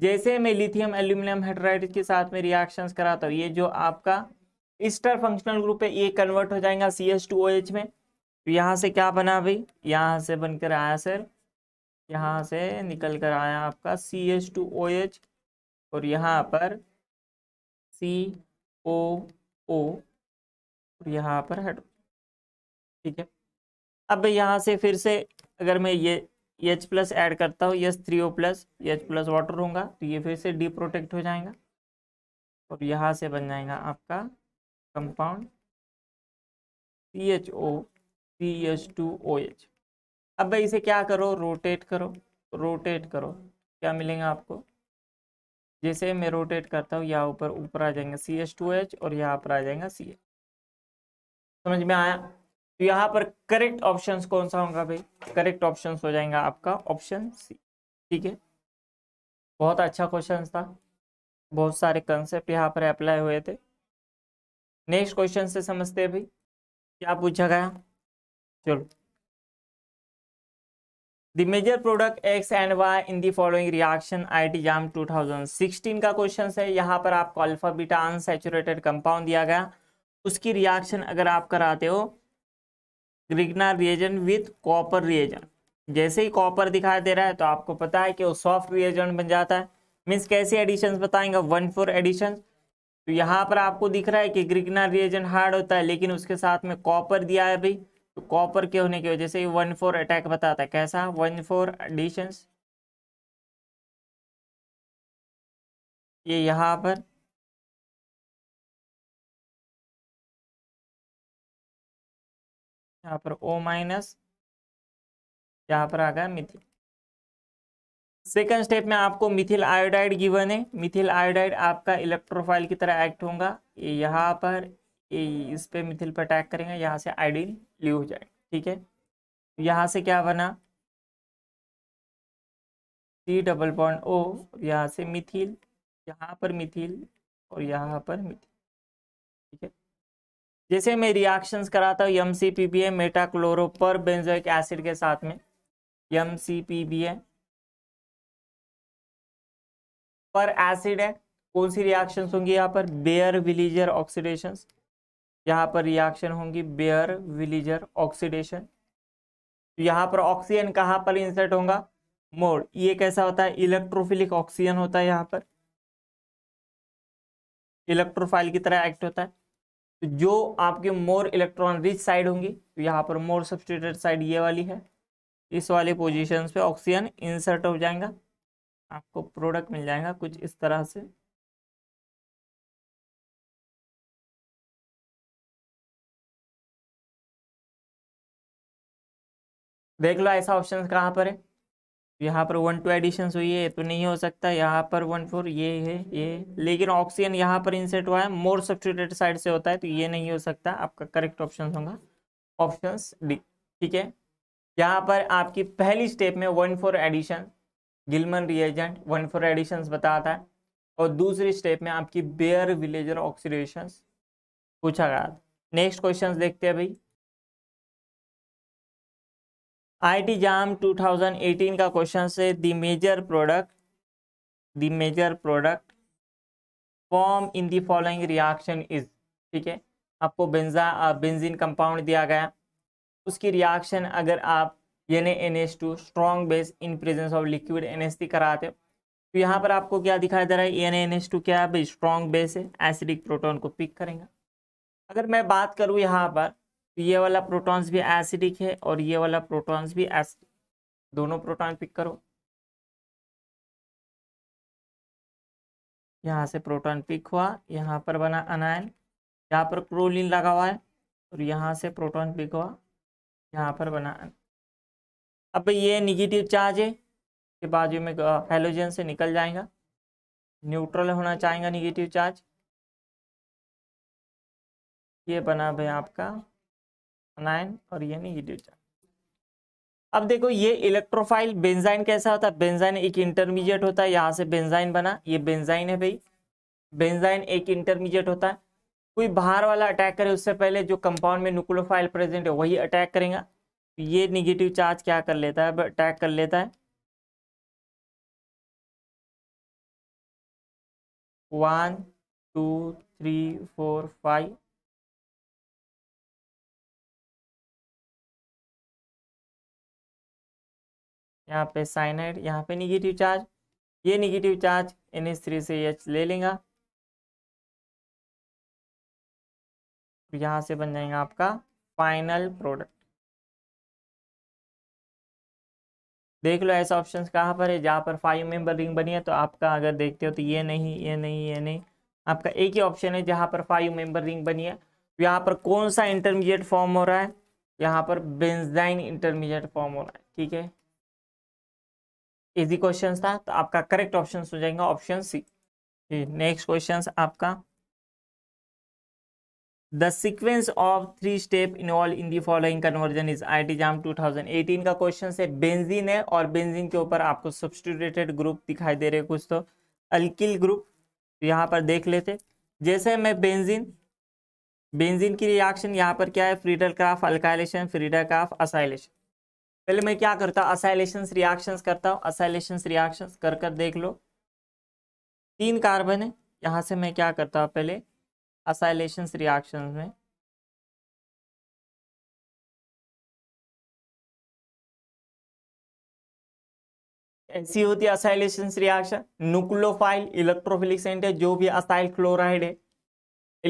जैसे मैं लिथियम एल्यूमिनियम हाइड्राइड के साथ में रिएक्शंस कराता हूँ ये जो आपका स्टर फंक्शनल ग्रुप है ये कन्वर्ट हो जाएगा C H two O H में तो यहाँ से क्या बना भाई यहाँ से बनकर आया सर यहाँ से निकल कर आया आपका C H two O H और यहाँ पर सी ओ ओ और यहाँ पर हट ठीक है अब यहाँ से फिर से अगर मैं ये एच प्लस ऐड करता हूँ S three O plus H plus water होगा तो ये फिर से डी प्रोटेक्ट हो जाएगा और यहाँ से बन जाएगा आपका compound C H O C H two O H अब भाई इसे क्या करो रोटेट करो रोटेट करो क्या मिलेगा आपको जैसे मैं रोटेट करता हूँ यहाँ ऊपर ऊपर आ जाएंगे सी एच टू एच और यहाँ पर आ जाएगा सी एच समझ में आया तो यहाँ पर करेक्ट ऑप्शन कौन सा होगा भाई करेक्ट ऑप्शन हो जाएगा आपका ऑप्शन सी ठीक है बहुत अच्छा क्वेश्चन था बहुत सारे कंसेप्ट यहाँ पर अप्लाई हुए थे नेक्स्ट क्वेश्चन से समझते हैं भाई क्या पूछा गया चलो the major product X and Y in the following reaction IT JAM 2016 का क्वेश्चन है यहाँ पर आपको अल्फाबीटा अनसेचुरेटेड कंपाउंड दिया गया उसकी रिएक्शन अगर आप कराते हो Grignard reagent with copper reagent जैसे ही कॉपर दिखाई दे रहा है तो आपको पता है कि वो सॉफ्ट रिएजेंट बन जाता है मीन्स कैसे एडिशन बताएंगे वन फोर एडिशन तो यहाँ पर आपको दिख रहा है कि ग्रिगना रिएजेंट हार्ड होता है लेकिन उसके साथ में कॉपर दिया है भाई कॉपर तो के होने की वजह से वन फोर अटैक बताता है कैसा वन फोर एडिशन ये यहां पर यहां पर ओ माइनस यहां पर आ गया मिथिल सेकंड स्टेप में आपको मिथिल आयोडाइड गिवन है मिथिल आयोडाइड आपका इलेक्ट्रोफाइल की तरह एक्ट होगा ये यहाँ पर ये इस पे मिथिल पर अटैक करेंगे यहाँ से आयोडीन ली हो जाएंगे ठीक है तो यहाँ से क्या बना सी डबल बॉन्ड ओ और यहाँ से मिथिल यहाँ पर मिथिल और यहाँ पर मिथिल ठीक है जैसे मैं रिएक्शंस कराता हूँ M C P B A meta chloro per benzoic acid के साथ में यम सी पी बी ए पर एसिड है कौन सी रिएक्शंस होंगी यहाँ पर बेयर विलीजर ऑक्सीडेशन यहाँ पर रिएक्शन होंगी बेयर विलीजर ऑक्सीडेशन यहाँ पर ऑक्सीजन कहाँ पर इंसर्ट होगा मोड ये कैसा होता है इलेक्ट्रोफिलिक ऑक्सीजन होता है यहाँ पर इलेक्ट्रोफाइल की तरह एक्ट होता है तो जो आपके मोर इलेक्ट्रॉन रिच साइड होंगी तो यहाँ पर मोर सब्सटीटेड साइड ये वाली है इस वाले पोजिशन पे ऑक्सीजन इंसर्ट हो जाएगा आपको प्रोडक्ट मिल जाएगा कुछ इस तरह से देख लो ऐसा ऑप्शन कहाँ पर है यहाँ पर वन टू एडिशन हुई है तो नहीं हो सकता यहाँ पर वन फोर ये है ये लेकिन ऑक्सीजन यहाँ पर इंसेट हुआ है मोर सब्सटीटेड साइड से होता है तो ये नहीं हो सकता आपका करेक्ट ऑप्शन होगा ऑप्शन डी ठीक है यहाँ पर आपकी पहली स्टेप में one four addition Gilman reagent one four addition बताता है और दूसरी स्टेप में आपकी बेयर विलेजर ऑक्सीडेशन पूछा गया नेक्स्ट क्वेश्चन देखते हैं भाई आईटी जाम 2018 का क्वेश्चन से the major product the major product form in the following reaction is ठीक है आपको बेंजा बेंजीन कंपाउंड दिया गया उसकी रिएक्शन अगर आप N N S two strong base in presence of liquid N S T कराते तो यहाँ पर आपको क्या दिखाई दे रहा है एन एन एच टू क्या है भाई स्ट्रॉन्ग बेस है एसिडिक प्रोटोन को पिक करेंगे अगर मैं बात करूँ यहाँ पर तो ये वाला प्रोटॉन्स भी एसिडिक है और ये वाला प्रोटॉन्स भी एसिडिक दोनों प्रोटॉन पिक करो यहाँ से प्रोटॉन पिक हुआ यहाँ पर बना अनायन यहाँ पर क्रोलिन लगा हुआ है और यहाँ से प्रोटॉन पिक हुआ यहाँ पर बना अब ये निगेटिव चार्ज है के बाजू में हेलोजन से निकल जाएगा न्यूट्रल होना चाहेगा निगेटिव चार्ज ये बना भाई आपका अनायन और ये नहीं ईडियोजन अब देखो ये इलेक्ट्रोफाइल बेंजाइन कैसा होता है बेंजाइन एक इंटरमीडिएट होता है यहाँ से बेंजाइन बना ये बेंजाइन है भाई बेंजाइन एक इंटरमीडिएट होता है कोई बाहर वाला अटैक करे उससे पहले जो कंपाउंड में न्यूक्लोफाइल प्रेजेंट है वही अटैक करेगा ये निगेटिव चार्ज क्या कर लेता है अटैक कर लेता है one two three four five यहाँ पे साइनाइड यहाँ पे निगेटिव चार्ज ये निगेटिव चार्ज एन थ्री से एच ले लेगा यहाँ से बन जाएगा आपका फाइनल प्रोडक्ट देख लो ऐसा ऑप्शंस कहाँ पर है जहाँ पर फाइव मेंबर रिंग बनी है तो आपका अगर देखते हो तो ये नहीं ये नहीं ये नहीं आपका एक ही ऑप्शन है जहाँ पर फाइव मेंबर रिंग बनी है तो यहाँ पर कौन सा इंटरमीडिएट फॉर्म हो रहा है यहाँ पर बेंजाइन इंटरमीडिएट फॉर्म हो रहा है ठीक है इजी क्वेश्चन था तो आपका करेक्ट ऑप्शन हो जाएगा ऑप्शन सी नेक्स्ट क्वेश्चन आपका the sequence of three step involve in the following conversion is I T JAM 2018 का क्वेश्चन है बेंजीन है और बेंजीन के ऊपर आपको सब्सटीट्यूटेड ग्रुप दिखाई दे रहे कुछ तो अल्किल ग्रुप तो यहाँ पर देख लेते जैसे मैं बेंजीन बेंजीन की रिएक्शन यहाँ पर क्या है Friedel Crafts alkylation Friedel Crafts acylation पहले मैं क्या करता असाइलेशन रिएक्शंस करता हूँ असाइलेशन रिएक्शंस कर कर देख लो तीन कार्बन है यहाँ से मैं क्या करता हूँ पहले असाइलेशन रिएक्शन में ऐसी होती है acylation reaction nucleophile electrophilic centre है जो भी असाइल क्लोराइड है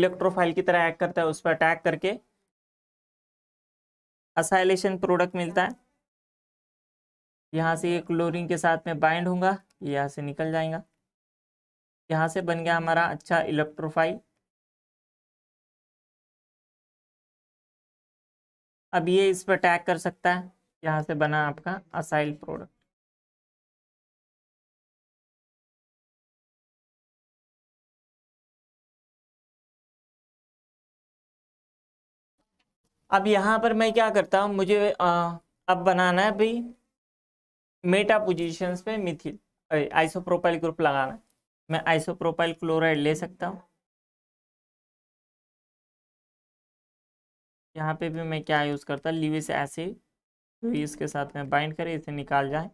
इलेक्ट्रोफाइल की तरह एक्ट करता है उस पर अटैक करके असाइलेशन प्रोडक्ट मिलता है यहाँ से ये क्लोरीन के साथ में बाइंड होगा ये यहाँ से निकल जाएगा यहाँ से बन गया हमारा अच्छा इलेक्ट्रोफाइल अब ये इस पर टैग कर सकता है यहाँ से बना आपका असाइल प्रोडक्ट अब यहाँ पर मैं क्या करता हूँ मुझे आ, अब बनाना है भाई मेटा पोजीशंस पे मिथिल आइसोप्रोपाइल ग्रुप लगाना है मैं आइसोप्रोपाइल क्लोराइड ले सकता हूँ यहाँ पे भी मैं क्या यूज़ करता लिविस एसिड तो इसके साथ में बाइंड करें इसे निकाल जाए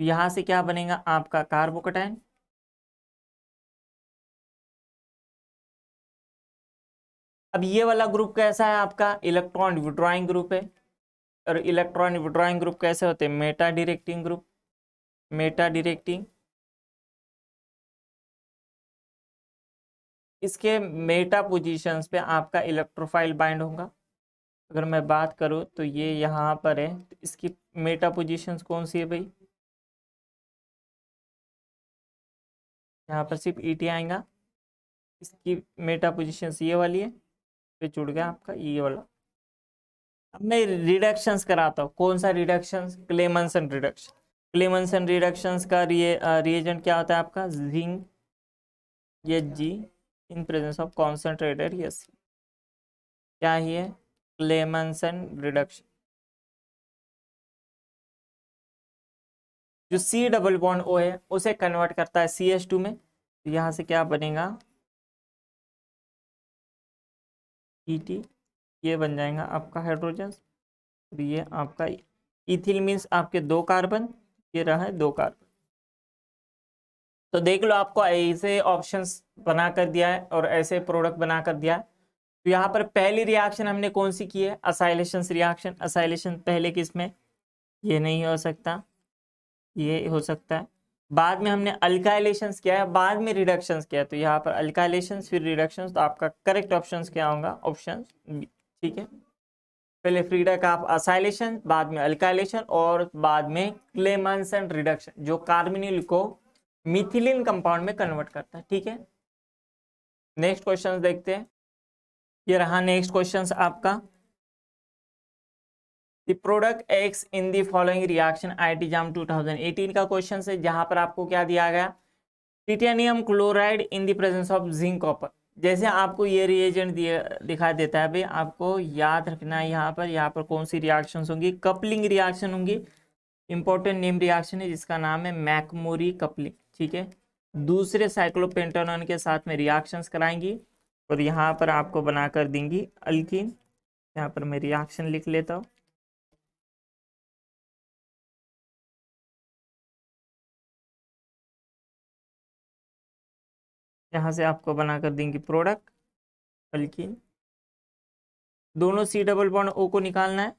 यहाँ से क्या बनेगा आपका कार्बोकटाइन अब ये वाला ग्रुप कैसा है आपका इलेक्ट्रॉन विड्रॉइंग ग्रुप है और इलेक्ट्रॉन विड्रॉइंग ग्रुप कैसे होते हैं meta directing group meta directing इसके मेटा पोजीशंस पे आपका इलेक्ट्रोफाइल बाइंड होगा अगर मैं बात करूँ तो ये यहाँ पर है तो इसकी मेटा पोजीशंस कौन सी है भाई यहाँ पर सिर्फ ई e टी आएगा इसकी मेटा पोजीशंस ये वाली है पे जुड़ गया आपका ये e वाला अब मैं रिडक्शंस कराता हूँ कौन सा reductions Clemmensen reduction Clemmensen reductions का रिए रिएजेंट क्या होता है आपका जिंक ये G in presence of concentrated ये सी क्या है क्लेमनसन रिडक्शन जो सी डबल बॉन्ड ओ है उसे कन्वर्ट करता है सी एच टू में तो यहाँ से क्या बनेगा ई टी ये बन जाएगा आपका हाइड्रोजन और ये आपका इथिल मीन्स आपके दो कार्बन ये रहा है दो कार्बन तो देख लो आपको ऐसे ऑप्शंस बना कर दिया है और ऐसे प्रोडक्ट बना कर दिया है तो यहाँ पर पहली रिएक्शन हमने कौन सी की है असाइलेशन रिएक्शन असाइलेशन पहले किस में ये नहीं हो सकता ये हो सकता है बाद में हमने अल्काइलेशन किया है बाद में रिडक्शन किया है तो यहाँ पर अल्काइलेशन फिर रिडक्शन तो आपका करेक्ट ऑप्शन क्या होगा ऑप्शन बी ठीक है पहले फ्रीडक ऑफ असाइलेशन बाद में अल्काइलेशन और बाद में क्लेमस एंड रिडक्शन जो कार्बिनिल को मिथिलिन कंपाउंड में कन्वर्ट करता है ठीक है नेक्स्ट क्वेश्चन देखते हैं ये रहा नेक्स्ट क्वेश्चन आपका the product X in the following reaction IT JAM 2018 का क्वेश्चन है जहां पर आपको क्या दिया गया titanium chloride in the presence of zinc copper जैसे आपको ये रिएजेंट दिखा देता है भाई आपको याद रखना है यहाँ पर यहाँ पर कौन सी रिएक्शन होंगी कपलिंग रिएक्शन होंगी इंपॉर्टेंट नेम रिएक्शन है जिसका नाम है मैकमोरी कपलिंग ठीक है दूसरे साइक्लोपेंटोन के साथ में रिएक्शंस कराएंगी और यहाँ पर आपको बनाकर देंगी अल्किन यहाँ पर मैं रिएक्शन लिख लेता हूँ यहाँ से आपको बना कर देंगे प्रोडक्ट बल्कि दोनों सी डबल बॉन्ड ओ को निकालना है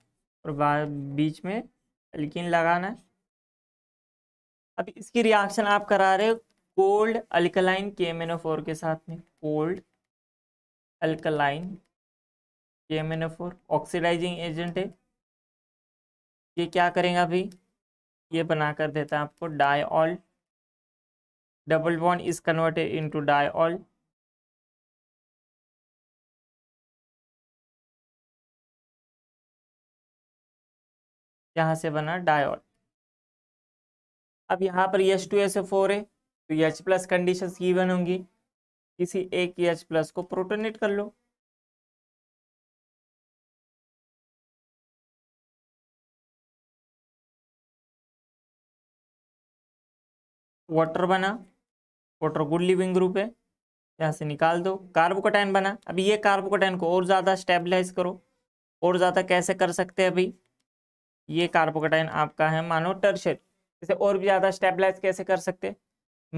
और बीच में अल्किन लगाना है अब इसकी रिएक्शन आप करा रहे हो cold alkaline K M N O four के साथ में cold alkaline K M N O four oxidising agent है ये क्या करेंगे अभी ये बना कर देता है आपको diol double bond is converted into diol यहां से बना डायऑल अब यहां पर एच टू एस फोर है तो एच प्लस कंडीशन गिवन होंगी किसी एक एच प्लस को प्रोटोनेट कर लो वाटर बना वाटर गुड लिविंग ग्रुप है यहाँ से निकाल दो कार्बोकोटाइन बना अभी ये कार्बोकोटाइन को और ज़्यादा स्टेबलाइज करो और ज़्यादा कैसे कर सकते हैं अभी ये कार्बोकोटाइन आपका है मानो टर्शर इसे और भी ज़्यादा स्टेबलाइज कैसे कर सकते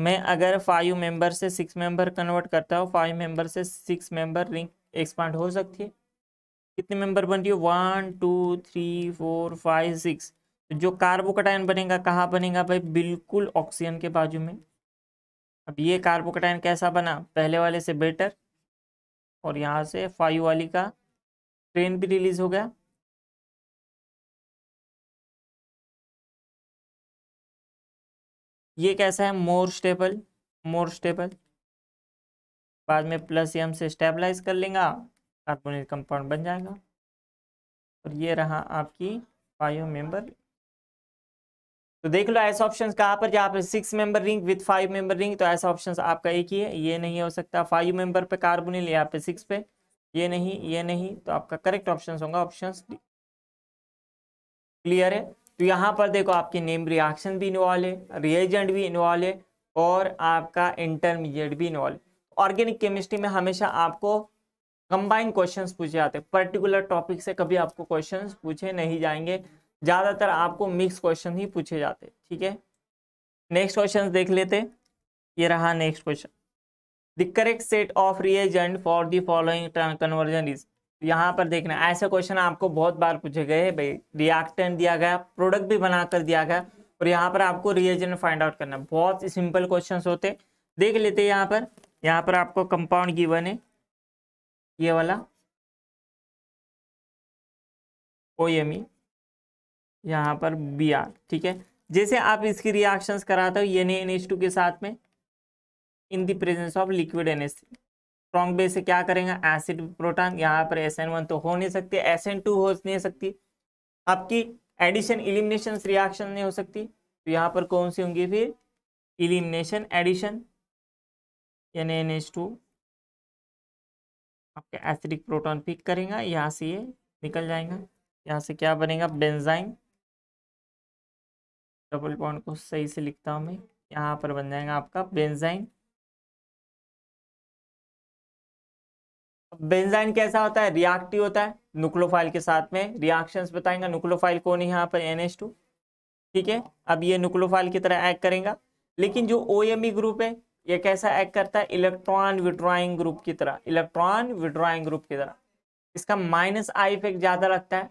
मैं अगर फाइव मेंबर से सिक्स मेंबर कन्वर्ट करता हूँ फाइव मेंबर से सिक्स मेंबर रिंग एक्सपांड हो सकती है कितने मेंबर बन रही है one two three four five six तो जो कार्बोकोटाइन बनेगा कहाँ बनेगा भाई बिल्कुल ऑक्सीजन के बाजू में अब ये कार्बोकटाइन कैसा बना पहले वाले से बेटर और यहाँ से फाइव वाली का ट्रेन भी रिलीज हो गया ये कैसा है मोर स्टेबल मोर स्टेबल बाद में प्लस एम से स्टेबलाइज कर लेंगे कार्बोनेट कंपाउंड बन जाएगा और ये रहा आपकी फाइव मेंबर तो देख लो ऐसा ऑप्शन कहाँ पर जहाँ पर six member ring with five member ring तो ऐसा ऑप्शन आपका एक ही है ये नहीं हो सकता फाइव मेंबर पे कार्बोनिल यहाँ पे सिक्स पे ये नहीं ये नहीं तो आपका करेक्ट ऑप्शन होगा ऑप्शन क्लियर है तो यहाँ पर देखो आपके नेम रिएक्शन भी इन्वॉल्व है रिएजेंट भी इन्वॉल्व है और आपका इंटरमीडिएट भी इन्वॉल्व है ऑर्गेनिक केमिस्ट्री में हमेशा आपको कंबाइंड क्वेश्चंस पूछे जाते हैं पर्टिकुलर टॉपिक से कभी आपको क्वेश्चंस पूछे नहीं जाएंगे ज़्यादातर आपको मिक्स क्वेश्चन ही पूछे जाते ठीक है नेक्स्ट क्वेश्चन देख लेते ये रहा next question the correct set of reagent for the following conversion is यहाँ पर देखना ऐसे क्वेश्चन आपको बहुत बार पूछे गए भाई रिएक्टेंट दिया गया प्रोडक्ट भी बना कर दिया गया और यहाँ पर आपको रिएजेंट फाइंड आउट करना बहुत सिंपल क्वेश्चन होते देख लेते यहाँ पर यहाँ पर आपको कंपाउंड गिवन है ये वाला ओ एम ई यहाँ पर बी आर ठीक है जैसे आप इसकी रिएक्शंस कराते हो एन एन एच टू के साथ में in the presence of liquid N S strong base से क्या करेंगे एसिड प्रोटॉन यहाँ पर एस एन वन तो हो नहीं सकती एस एन टू हो नहीं सकती आपकी एडिशन इलिमिनेशन रिएक्शन नहीं हो सकती तो यहाँ पर कौन सी होंगी फिर elimination addition N N H two आपके एसिडिक प्रोटॉन पिक करेंगे यहाँ से ये निकल जाएंगे यहाँ से क्या बनेगा बेंजाइन डबल बॉन्ड को सही से लिखता हूँ मैं यहाँ पर बन जाएगा आपका बेंजाइन बेंजाइन कैसा होता है रिएक्टिव होता है न्यूक्लोफाइल के साथ में रिएक्शंस बताएंगे न्यूक्लोफाइल कौन है यहाँ पर एन ठीक है अब ये न्यूक्लोफाइल की तरह एक्ट करेगा लेकिन जो ओ ग्रुप e है ये कैसा एक्ट करता है इलेक्ट्रॉन विड्रॉइंग ग्रुप की तरह इलेक्ट्रॉन विड्रॉइंग ग्रुप की तरह इसका माइनस आई इफेक्ट ज़्यादा लगता है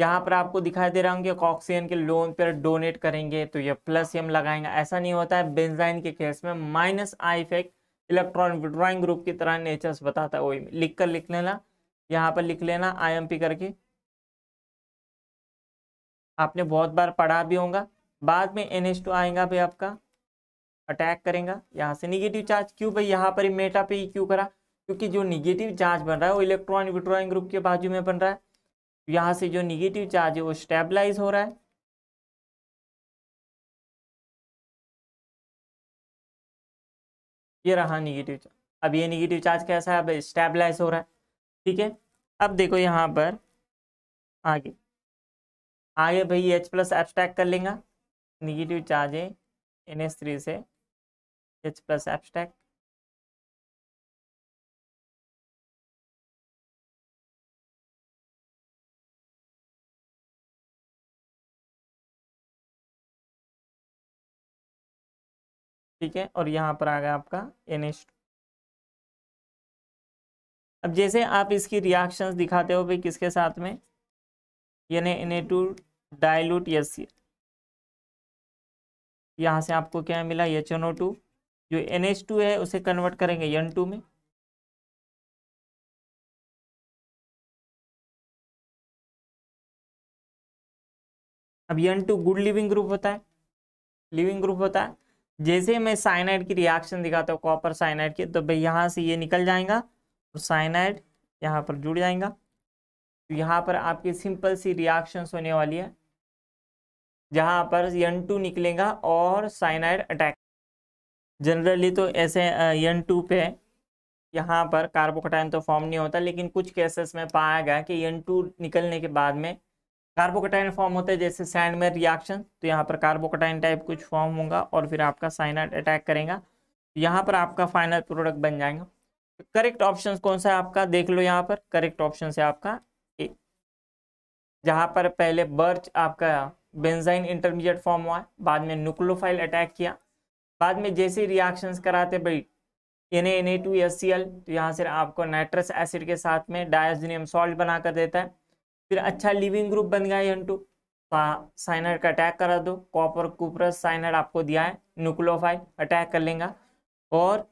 यहाँ पर आपको दिखाई दे रहा होंगे ऑक्सीजन के लोन पर डोनेट करेंगे तो ये प्लस एम लगाएंगे ऐसा नहीं होता है बेंजाइन के केस में minus I effect electron withdrawing group की तरह नेचर्स बताता है वही लिख कर लिख लेना यहाँ पर लिख लेना आईएमपी करके आपने बहुत बार पढ़ा भी होगा बाद में एन एच टू आएगा भी आपका अटैक करेगा यहाँ से निगेटिव चार्ज क्यों भाई यहाँ पर मेटा पे क्यों करा क्योंकि जो निगेटिव चार्ज बन रहा है वो इलेक्ट्रॉन विड्रॉइंग ग्रुप के बाजू में बन रहा है यहाँ से जो निगेटिव चार्ज है वो स्टेबलाइज हो रहा है ये रहा निगेटिव चार्ज अब ये निगेटिव चार्ज कैसा है अब स्टेबलाइज हो रहा है ठीक है अब देखो यहाँ पर आगे आगे भाई एच प्लस एब्सट्रैक्ट कर लेगा निगेटिव चार्ज है एन एस थ्री से एच प्लस एब्सट्रैक्ट ठीक है और यहाँ पर आ गया आपका एन एच अब जैसे आप इसकी रिएक्शंस दिखाते हो भाई किसके साथ में यानी N A two dilute yes यहाँ से आपको क्या मिला एच एन ओ टू जो एन एच टू है उसे कन्वर्ट करेंगे एन टू में अब N two good leaving group होता है लिविंग ग्रुप होता है जैसे मैं साइनाइड की रिएक्शन दिखाता हूँ कॉपर साइनाइड की तो भाई यहाँ से ये निकल जाएगा और साइनाइड यहाँ पर जुड़ जाएगा तो यहाँ पर आपकी सिंपल सी रिएक्शन होने वाली है जहाँ पर यन टू निकलेगा और साइनाइड अटैक जनरली तो ऐसे यन टू पे यहाँ पर कार्बोकटाइन तो फॉर्म नहीं होता लेकिन कुछ केसेस में पाया गया कि यन टू निकलने के बाद में कार्बोकटाइन फॉर्म होते हैं जैसे सैंड में रिएक्शन तो यहाँ पर कार्बोकटाइन टाइप कुछ फॉर्म होगा और फिर आपका साइनाइड अटैक करेगा यहाँ पर आपका फाइनल प्रोडक्ट बन जाएगा तो करेक्ट ऑप्शन कौन सा है आपका देख लो यहाँ पर करेक्ट ऑप्शन है आपका ए जहाँ पर पहले बर्च आपका बेंजाइन इंटरमीडिएट फॉर्म हुआ बाद में न्यूक्लोफाइल अटैक किया बाद में जैसे रिएक्शंस कराते भाई N A N A two S C L तो यहाँ से आपको नाइट्रस एसिड के साथ में डायजीनियम सॉल्ट बना कर देता है फिर अच्छा लिविंग ग्रुप बन गया एन टू साइनर का अटैक करा दो कॉपर कुपरस साइनर आपको दिया है न्यूक्लोफाइल अटैक कर लेगा और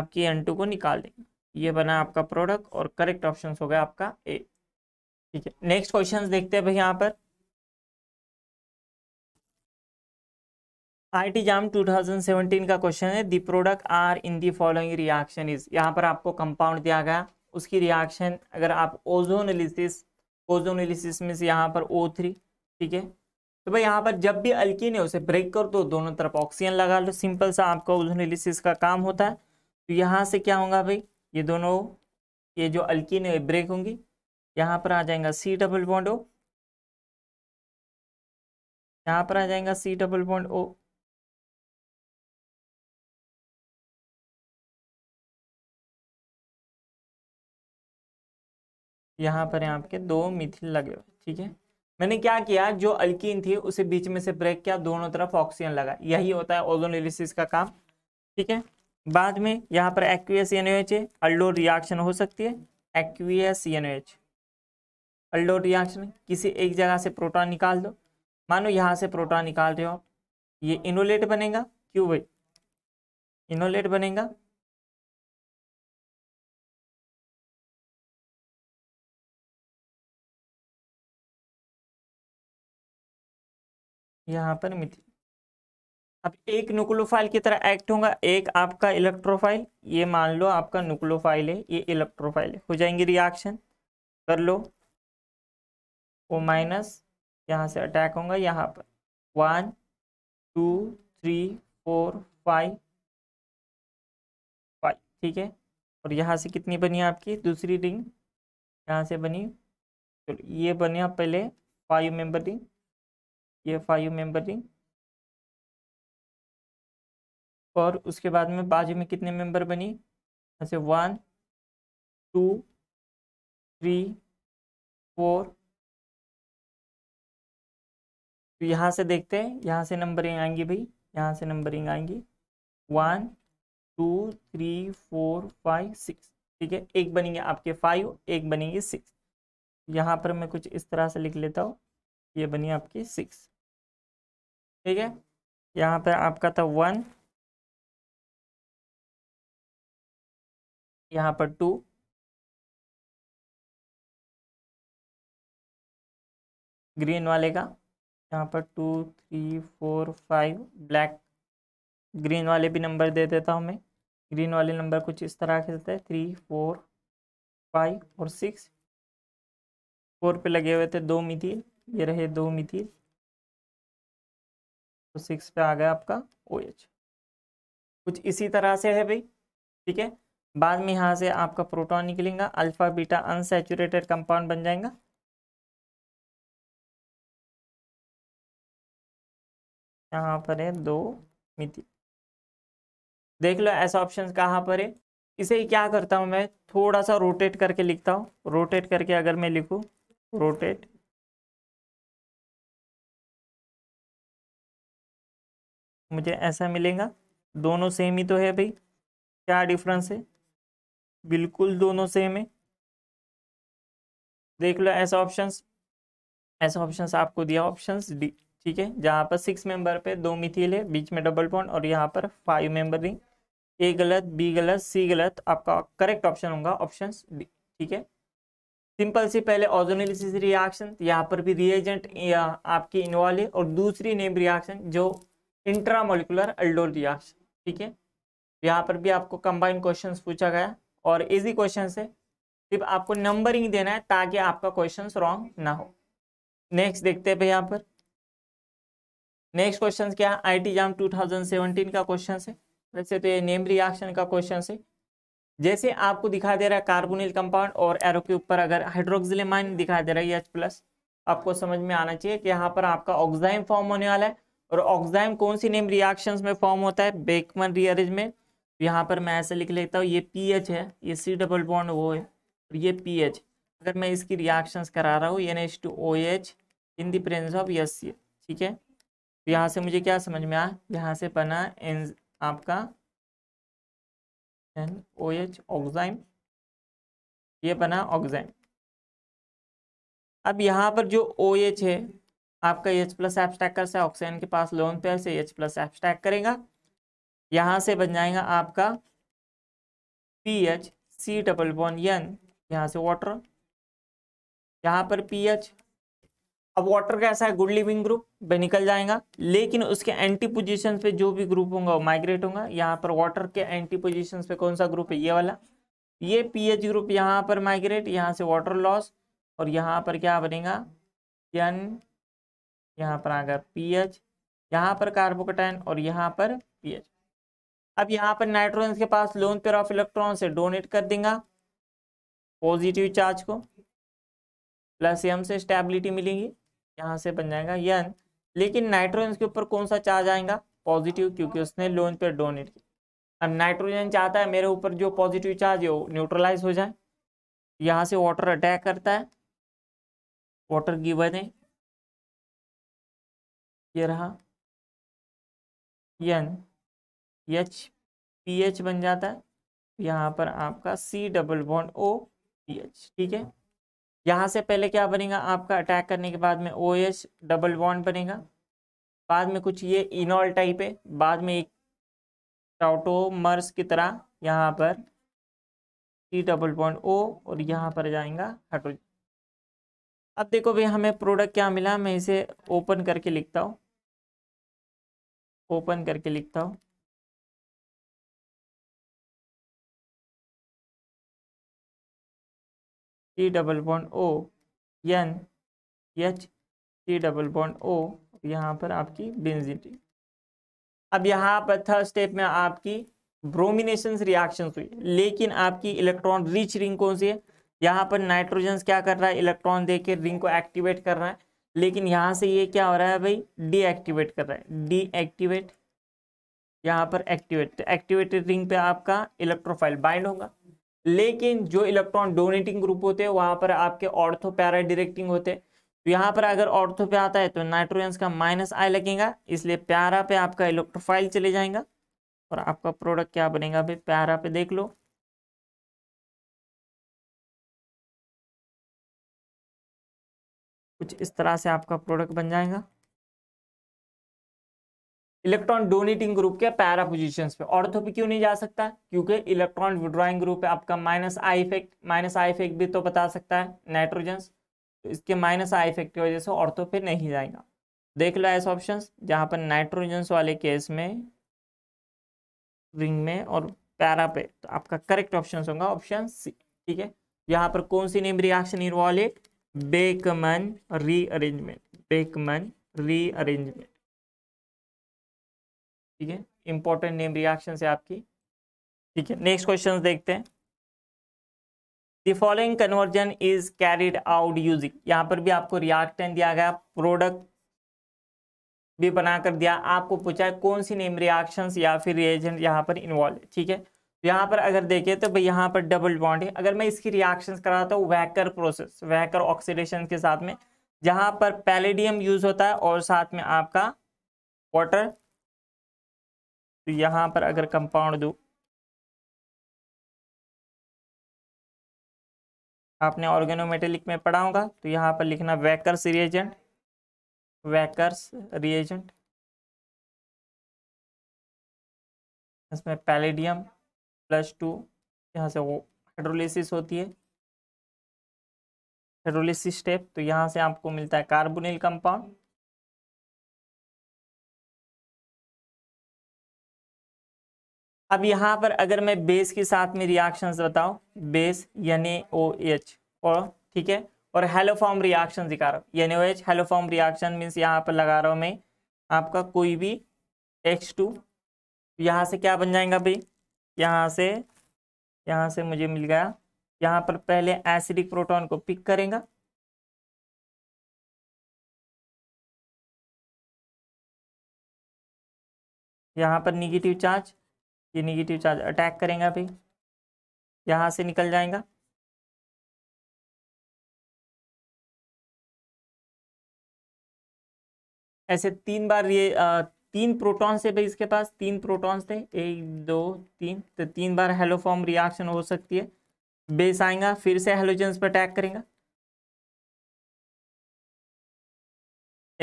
आपकी एन को निकाल देगा ये बना आपका प्रोडक्ट और करेक्ट ऑप्शन हो गया आपका ए ठीक है नेक्स्ट क्वेश्चन देखते हैं भाई यहाँ पर आई टी जाम 2017 का क्वेश्चन है the product are in the following reaction is यहाँ पर आपको कंपाउंड दिया गया उसकी रिएक्शन अगर आप ओजोन एलिसिस एलिसिस में से यहाँ पर ओ थ्री ठीक है तो भाई यहाँ पर जब भी अल्किन है उसे ब्रेक कर दो दोनों तरफ ऑक्सीजन लगा लो सिंपल सा आपका ओजोन एलिसिस का काम होता है तो यहाँ से क्या होगा भाई ये दोनों ये जो अल्किन है ब्रेक होंगी यहाँ पर आ जाएगा सी डबल बॉन्ड ओ यहाँ पर आ जाएगा सी डबल बॉन्ड ओ यहाँ पर है आपके दो मिथिल लगे हुए ठीक है मैंने क्या किया जो अल्किन थी उसे बीच में से ब्रेक किया दोनों तरफ ऑक्सीजन लगा यही होता है ओजोन एलिसिस का काम ठीक है बाद में यहाँ पर एक्वियस एनओएच है अल्डो रिएक्शन हो सकती है एक्वियस एनओएच अल्डो रिएक्शन किसी एक जगह से प्रोटॉन निकाल दो मानो यहाँ से प्रोटॉन निकाल रहे हो आप ये इनोलेट बनेगा क्यों भाई इनोलेट बनेगा यहाँ पर मिथिल अब एक न्यूक्लोफाइल की तरह एक्ट होगा एक आपका इलेक्ट्रोफाइल ये मान लो आपका न्यूक्लोफाइल है ये इलेक्ट्रोफाइल है हो जाएंगे रिएक्शन कर लो ओ माइनस यहाँ से अटैक होगा यहाँ पर one two three four five five ठीक है और यहाँ से कितनी बनी आपकी दूसरी रिंग यहाँ से बनी चलो ये बनी पहले फाइव मेंबर रिंग ये फाइव मेंबर रिंग और उसके बाद में बाजू में कितने मेंबर बनी ऐसे वन टू थ्री फोर तो यहाँ से देखते हैं यहाँ से नंबरिंग आएंगी भाई यहाँ से नंबरिंग आएंगी one two three four five six ठीक है एक बनेंगे आपके फाइव एक बनेंगे सिक्स यहाँ पर मैं कुछ इस तरह से लिख लेता हूँ ये बनी आपकी सिक्स ठीक है यहाँ पे आपका था वन यहाँ पर टू ग्रीन वाले का यहाँ पर two three four five black green वाले भी नंबर दे देता हूँ मैं ग्रीन वाले नंबर कुछ इस तरह के देते हैं थ्री फोर फाइव और सिक्स फोर पे लगे हुए थे दो मिथिल ये रहे दो मिथिल तो सिक्स पे आ गया आपका ओ OH. कुछ इसी तरह से है भाई ठीक है बाद में यहाँ से आपका प्रोटॉन निकलेगा अल्फा बीटा अनसेचुरेटेड कंपाउंड बन जाएगा यहाँ पर है दो मिति देख लो ऐसा ऑप्शन कहाँ पर है इसे क्या करता हूँ मैं थोड़ा सा रोटेट करके लिखता हूँ रोटेट करके अगर मैं लिखूँ रोटेट मुझे ऐसा मिलेगा दोनों सेम ही तो है भाई क्या डिफरेंस है बिल्कुल दोनों सेम है देख लो ऐसा ऑप्शन ऐसा ऑप्शन आपको दिया ऑप्शन डी ठीक है जहाँ पर सिक्स मेंबर पे दो मिथिल है बीच में डबल पॉइंट और यहाँ पर फाइव मेंबरिंग ए गलत बी गलत सी गलत आपका करेक्ट ऑप्शन होगा ऑप्शन डी ठीक है सिंपल सी पहले ऑजोनिलिस रिएक्शन यहाँ पर भी रिएजेंट आपकी इन्वॉल्व है और दूसरी नेम रिएक्शन जो इंट्रामोलिकुलर अल्डोल रिएक्शन ठीक है यहाँ पर भी आपको कंबाइंड क्वेश्चन पूछा गया और इजी क्वेश्चन है सिर्फ आपको नंबरिंग देना है ताकि आपका क्वेश्चन रॉन्ग ना हो नेक्स्ट देखते हैं यहाँ पर नेक्स्ट क्वेश्चन क्या है आई टी जाम सेवनटीन का क्वेश्चन है वैसे तो ये नेम रिएक्शन का क्वेश्चन है जैसे आपको दिखा दे रहा है कार्बोनिल कंपाउंड और एरो के ऊपर अगर हाइड्रोक्सिलेमाइन दिखा दे रहा है एच प्लस आपको समझ में आना चाहिए कि यहाँ पर आपका ऑक्साइम फॉर्म होने वाला है और ऑक्साइम कौन सी नेम रिएक्शंस में फॉर्म होता है बेकमन रियरेज में यहाँ पर मैं ऐसे लिख लेता हूँ ये पी एच है ये सी डबल बॉन्ड वो है और ये पी एच अगर मैं इसकी रिएक्शंस करा रहा हूँ N H two O H in the presence of yes ठीक है तो यहाँ से मुझे क्या समझ में आया यहाँ से बना एन आपका एन ओ एच ऑक्साइम ये बना ऑक्साइम अब यहाँ पर जो ओ OH एच है आपका एच प्लस एब्सट्रैक्टर से ऑक्सीजन के पास लोन पेयर से एच प्लस एब्सट्रैक्ट करेगा यहाँ से बन जाएगा आपका P H C double one यन यहाँ से वाटर यहाँ पर पी एच अब वाटर कैसा है गुड लिविंग ग्रुप वे निकल जाएगा लेकिन उसके एंटी पोजिशन पे जो भी ग्रुप होगा वो माइग्रेट होगा यहाँ पर वाटर के एंटी पोजिशन पे कौन सा ग्रुप है ये वाला ये पी एच ग्रुप यहाँ पर माइग्रेट यहाँ से वाटर लॉस और यहाँ पर क्या बनेगा एन यहाँ पर आ गया एच यहाँ पर कार्बोकटाइन और यहाँ पर पी एच अब यहाँ पर नाइट्रोजन के पास लोन पेयर ऑफ इलेक्ट्रॉन से डोनेट कर देगा पॉजिटिव चार्ज को प्लस एम से स्टेबिलिटी मिलेगी यहाँ से बन जाएगा यन लेकिन नाइट्रोजन के ऊपर कौन सा चार्ज आएगा पॉजिटिव क्योंकि उसने लोन पेयर डोनेट किया अब नाइट्रोजन चाहता है मेरे ऊपर जो पॉजिटिव चार्ज है वो न्यूट्रलाइज हो जाए यहाँ से वाटर अटैक करता है वाटर गिवन है ये रहा यन एच पी एच बन जाता है यहाँ पर आपका C double bond O P H ठीक है यहाँ से पहले क्या बनेगा आपका अटैक करने के बाद में ओ एच डबल बॉन्ड बनेगा बाद में कुछ ये इनॉल टाइप है बाद में एक टाउटोमर्स की तरह यहाँ पर सी डबल बॉन्ड ओ और यहाँ पर जाएगा हाइड्रोजन अब देखो भाई हमें प्रोडक्ट क्या मिला मैं इसे ओपन करके लिखता हूँ ओपन करके लिखता हूँ T double bond O N H T double bond O यहाँ पर आपकी बेंजिटी अब यहाँ पर थर्ड स्टेप में आपकी ब्रोमिनेशन रिएक्शन हुई लेकिन आपकी इलेक्ट्रॉन रिच रिंग कौन सी है यहाँ पर नाइट्रोजन क्या कर रहा है इलेक्ट्रॉन देके रिंग को एक्टिवेट कर रहा है लेकिन यहाँ से ये क्या हो रहा है भाई डीएक्टिवेट कर रहा है डीएक्टिवेट यहाँ पर एक्टिवेट एक्टिवेटेड रिंग पे आपका इलेक्ट्रोफाइल बाइंड होगा लेकिन जो इलेक्ट्रॉन डोनेटिंग ग्रुप होते हैं वहाँ पर आपके ऑर्थो पैरा डिरेक्टिंग होते हैं तो यहाँ पर अगर ऑर्थो पे आता है तो नाइट्रोजन का माइनस आई लगेगा इसलिए प्यारा पे आपका इलेक्ट्रोफाइल चले जाएगा और आपका प्रोडक्ट क्या बनेगा भाई प्यारा पे देख लो कुछ इस तरह से आपका प्रोडक्ट बन जाएगा इलेक्ट्रॉन डोनेटिंग ग्रुप के पैरा पोजिशन पे ऑर्थो भी क्यों नहीं जा सकता क्योंकि इलेक्ट्रॉन विड्रॉइंग ग्रुप है आपका minus I effect minus I effect भी तो बता सकता है नाइट्रोजन तो इसके माइनस आई इफेक्ट की वजह से ऑर्थो पे नहीं जाएगा देख लो ऐसे ऑप्शन जहाँ पर नाइट्रोजन वाले केस में रिंग में और पैरा पे तो आपका करेक्ट ऑप्शन होगा ऑप्शन सी ठीक है यहाँ पर कौन सी नेम रिएक्शन इन्वॉल्व है बेकमन रीअरेंजमेंट बेकमन रीअरेंजमेंट ठीक है इंपॉर्टेंट नेम रिएक्शन है आपकी ठीक है नेक्स्ट क्वेश्चन देखते हैं the following conversion is carried out using यहां पर भी आपको रिएक्टेंट दिया गया प्रोडक्ट भी बनाकर दिया आपको पूछा है कौन सी नेम रिएक्शंस या फिर रिएजेंट यहाँ पर इन्वॉल्व ठीक है तो यहाँ पर अगर देखें तो भाई यहाँ पर डबल बॉन्ड है अगर मैं इसकी रिएक्शंस कराता हूँ वैकर प्रोसेस वैकर ऑक्सीडेशन के साथ में जहाँ पर पैलेडियम यूज होता है और साथ में आपका वाटर तो यहाँ पर अगर कंपाउंड दो आपने ऑर्गेनोमेटेलिक में पढ़ा होगा तो यहाँ पर लिखना वैकर्स रिएजेंट वैकर्स रिएजेंट इसमें पैलेडियम प्लस टू यहाँ से वो हाइड्रोलिसिस होती है हाइड्रोलिसिस स्टेप तो यहाँ से आपको मिलता है कार्बोनिल कंपाउंड अब यहाँ पर अगर मैं बेस के साथ में रिएक्शंस बताऊँ बेस यानी ओ एच और ठीक है और हेलोफॉर्म रिएक्शन दिखा रहा हूँ यानी O H haloform reaction means यहाँ पर लगा रहा हूँ मैं आपका कोई भी एच टू यहाँ से क्या बन जाएगा भाई यहाँ से यहाँ से मुझे मिल गया यहाँ पर पहले एसिडिक प्रोटॉन को पिक करेगा यहाँ पर निगेटिव चार्ज ये निगेटिव चार्ज अटैक करेगा अभी यहाँ से निकल जाएगा ऐसे तीन बार ये तीन प्रोटॉन थे भाई इसके पास तीन प्रोटॉन्स थे एक दो तीन तो तीन बार हेलोफॉर्म रिएक्शन हो सकती है बेस आएगा फिर से हेलोजन पर अटैक करेंगे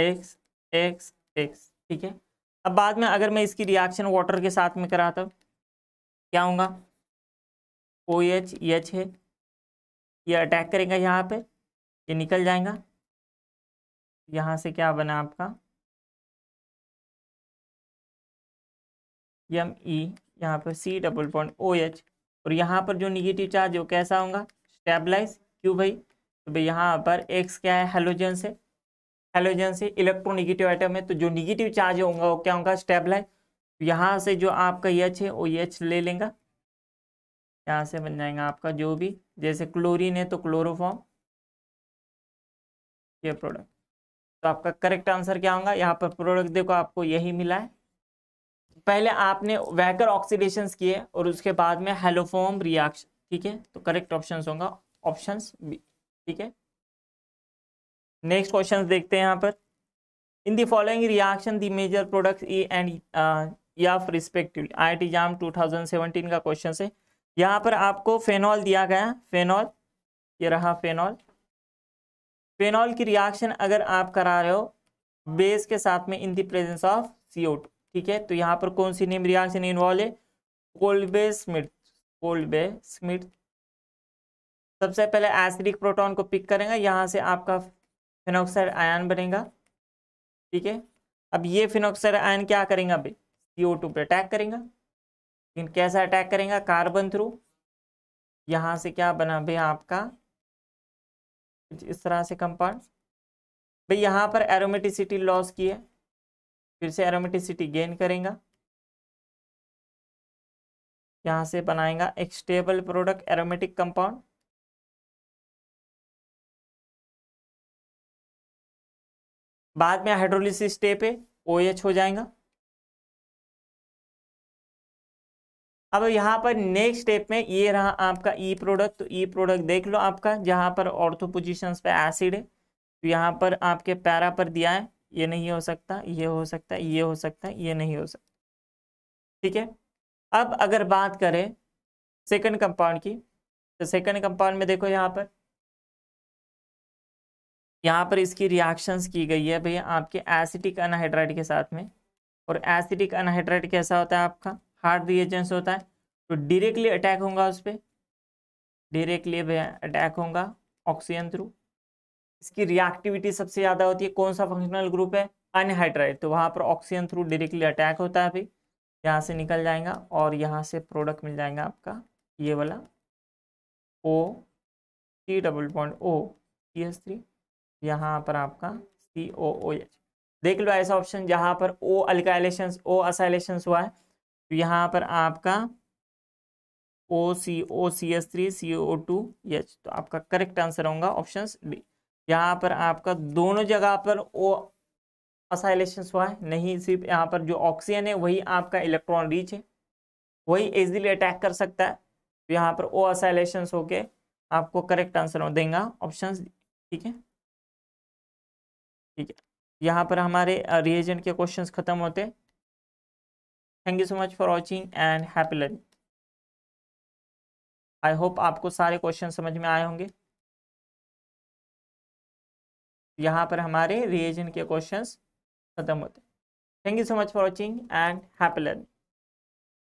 एक्स एक्स एक्स ठीक है अब बाद में अगर मैं इसकी रिएक्शन वाटर के साथ में कराता हूँ क्या होगा ओ एच एच है ये अटैक करेगा यहाँ पे ये निकल जाएगा यहाँ से क्या बना आपका एम ई e, यहाँ पर C double point O H और यहाँ पर जो निगेटिव चार्ज है वो कैसा होगा स्टेबलाइज क्यों भाई तो भाई यहाँ पर एक्स क्या है हेलोजन से हेलोजन से इलेक्ट्रोनिगेटिव आइटम है तो जो निगेटिव चार्ज होगा वो क्या होगा स्टेबलाइज तो यहाँ से जो आपका एच है वो एच ले लेंगे यहाँ से बन जाएगा आपका जो भी जैसे क्लोरीन है तो क्लोरोफॉर्म ये प्रोडक्ट तो आपका करेक्ट आंसर क्या होगा यहाँ पर प्रोडक्ट देखो आपको यही मिला है पहले आपने वैकर ऑक्सीडेशन किए और उसके बाद में हेलोफोम रिएक्शन ठीक है तो करेक्ट ऑप्शन होगा ऑप्शन बी ठीक है नेक्स्ट क्वेश्चन देखते हैं यहाँ पर in the following reaction the major products E and या रिस्पेक्टिवली आई टी जाम 2017 का क्वेश्चन है यहाँ पर आपको फेनॉल दिया गया फेनॉल ये रहा फेनॉल फेनॉल की रिएक्शन अगर आप करा रहे हो बेस के साथ में in the presence of C O two ठीक है तो यहाँ पर कौन सी नेम रियांग इन्वॉल्व है कोल्बे स्मिथ कोल्बे स्मिथ सबसे पहले एसिडिक प्रोटॉन को पिक करेंगे यहाँ से आपका फिनोक्साइड आयन बनेगा ठीक है अब ये फिनोक्साइड आयन क्या करेंगे अभी सी टू पर अटैक करेंगे लेकिन कैसा अटैक करेंगे कार्बन थ्रू यहाँ से क्या बना भाई आपका इस तरह से कंपाउंड भाई यहाँ पर एरोमेटिसिटी लॉस की है फिर से एरोमेटिसिटी गेन करेगा यहाँ से बनाएगा एक स्टेबल प्रोडक्ट एरोमेटिक कंपाउंड बाद में हाइड्रोलिसिस स्टेप है ओ एच हो जाएगा अब यहाँ पर नेक्स्ट स्टेप में ये रहा आपका ई e प्रोडक्ट तो ई e प्रोडक्ट देख लो आपका जहाँ पर ऑर्थो पोजिशन पे एसिड है तो यहाँ पर आपके पैरा पर दिया है ये नहीं हो सकता ये हो सकता है ये हो सकता है ये नहीं हो सकता ठीक है अब अगर बात करें सेकंड कंपाउंड की तो सेकंड कंपाउंड में देखो यहाँ पर यहाँ पर इसकी रिएक्शंस की गई है भैया आपके एसिडिक अनहाइड्राइड के साथ में और एसिडिक अनहाइड्राइड कैसा होता है आपका हार्ड रिएजेंस होता है तो डायरेक्टली अटैक होगा उस पर डायरेक्टली भैया अटैक होगा ऑक्सीजन थ्रू इसकी रिएक्टिविटी सबसे ज़्यादा होती है कौन सा फंक्शनल ग्रुप है अनहाइड्राइड तो वहाँ पर ऑक्सीजन थ्रू डायरेक्टली अटैक होता है अभी यहाँ से निकल जाएगा और यहाँ से प्रोडक्ट मिल जाएगा आपका ये वाला O C double point O C S three यहाँ पर आपका सी ओ ओ एच देख लो ऐसा ऑप्शन जहाँ पर ओ अल्काइलेशन ओ असाइलेशन हुआ है तो यहाँ पर आपका O C O C S three C O two H तो आपका करेक्ट आंसर होगा ऑप्शन बी यहाँ पर आपका दोनों जगह पर ओ असाइलेशन हुआ है नहीं सिर्फ यहाँ पर जो ऑक्सीजन है वही आपका इलेक्ट्रॉन रीच है वही इजिली अटैक कर सकता है तो यहाँ पर ओ असाइलेशन होके आपको करेक्ट आंसर देगा ऑप्शन ठीक है ठीक है यहाँ पर हमारे रिएजेंट के क्वेश्चंस खत्म होते thank you so much for watching and happy learning I hope आपको सारे क्वेश्चन समझ में आए होंगे यहाँ पर हमारे रिएजन के क्वेश्चन खत्म होते हैं thank you so much for watching and happy learning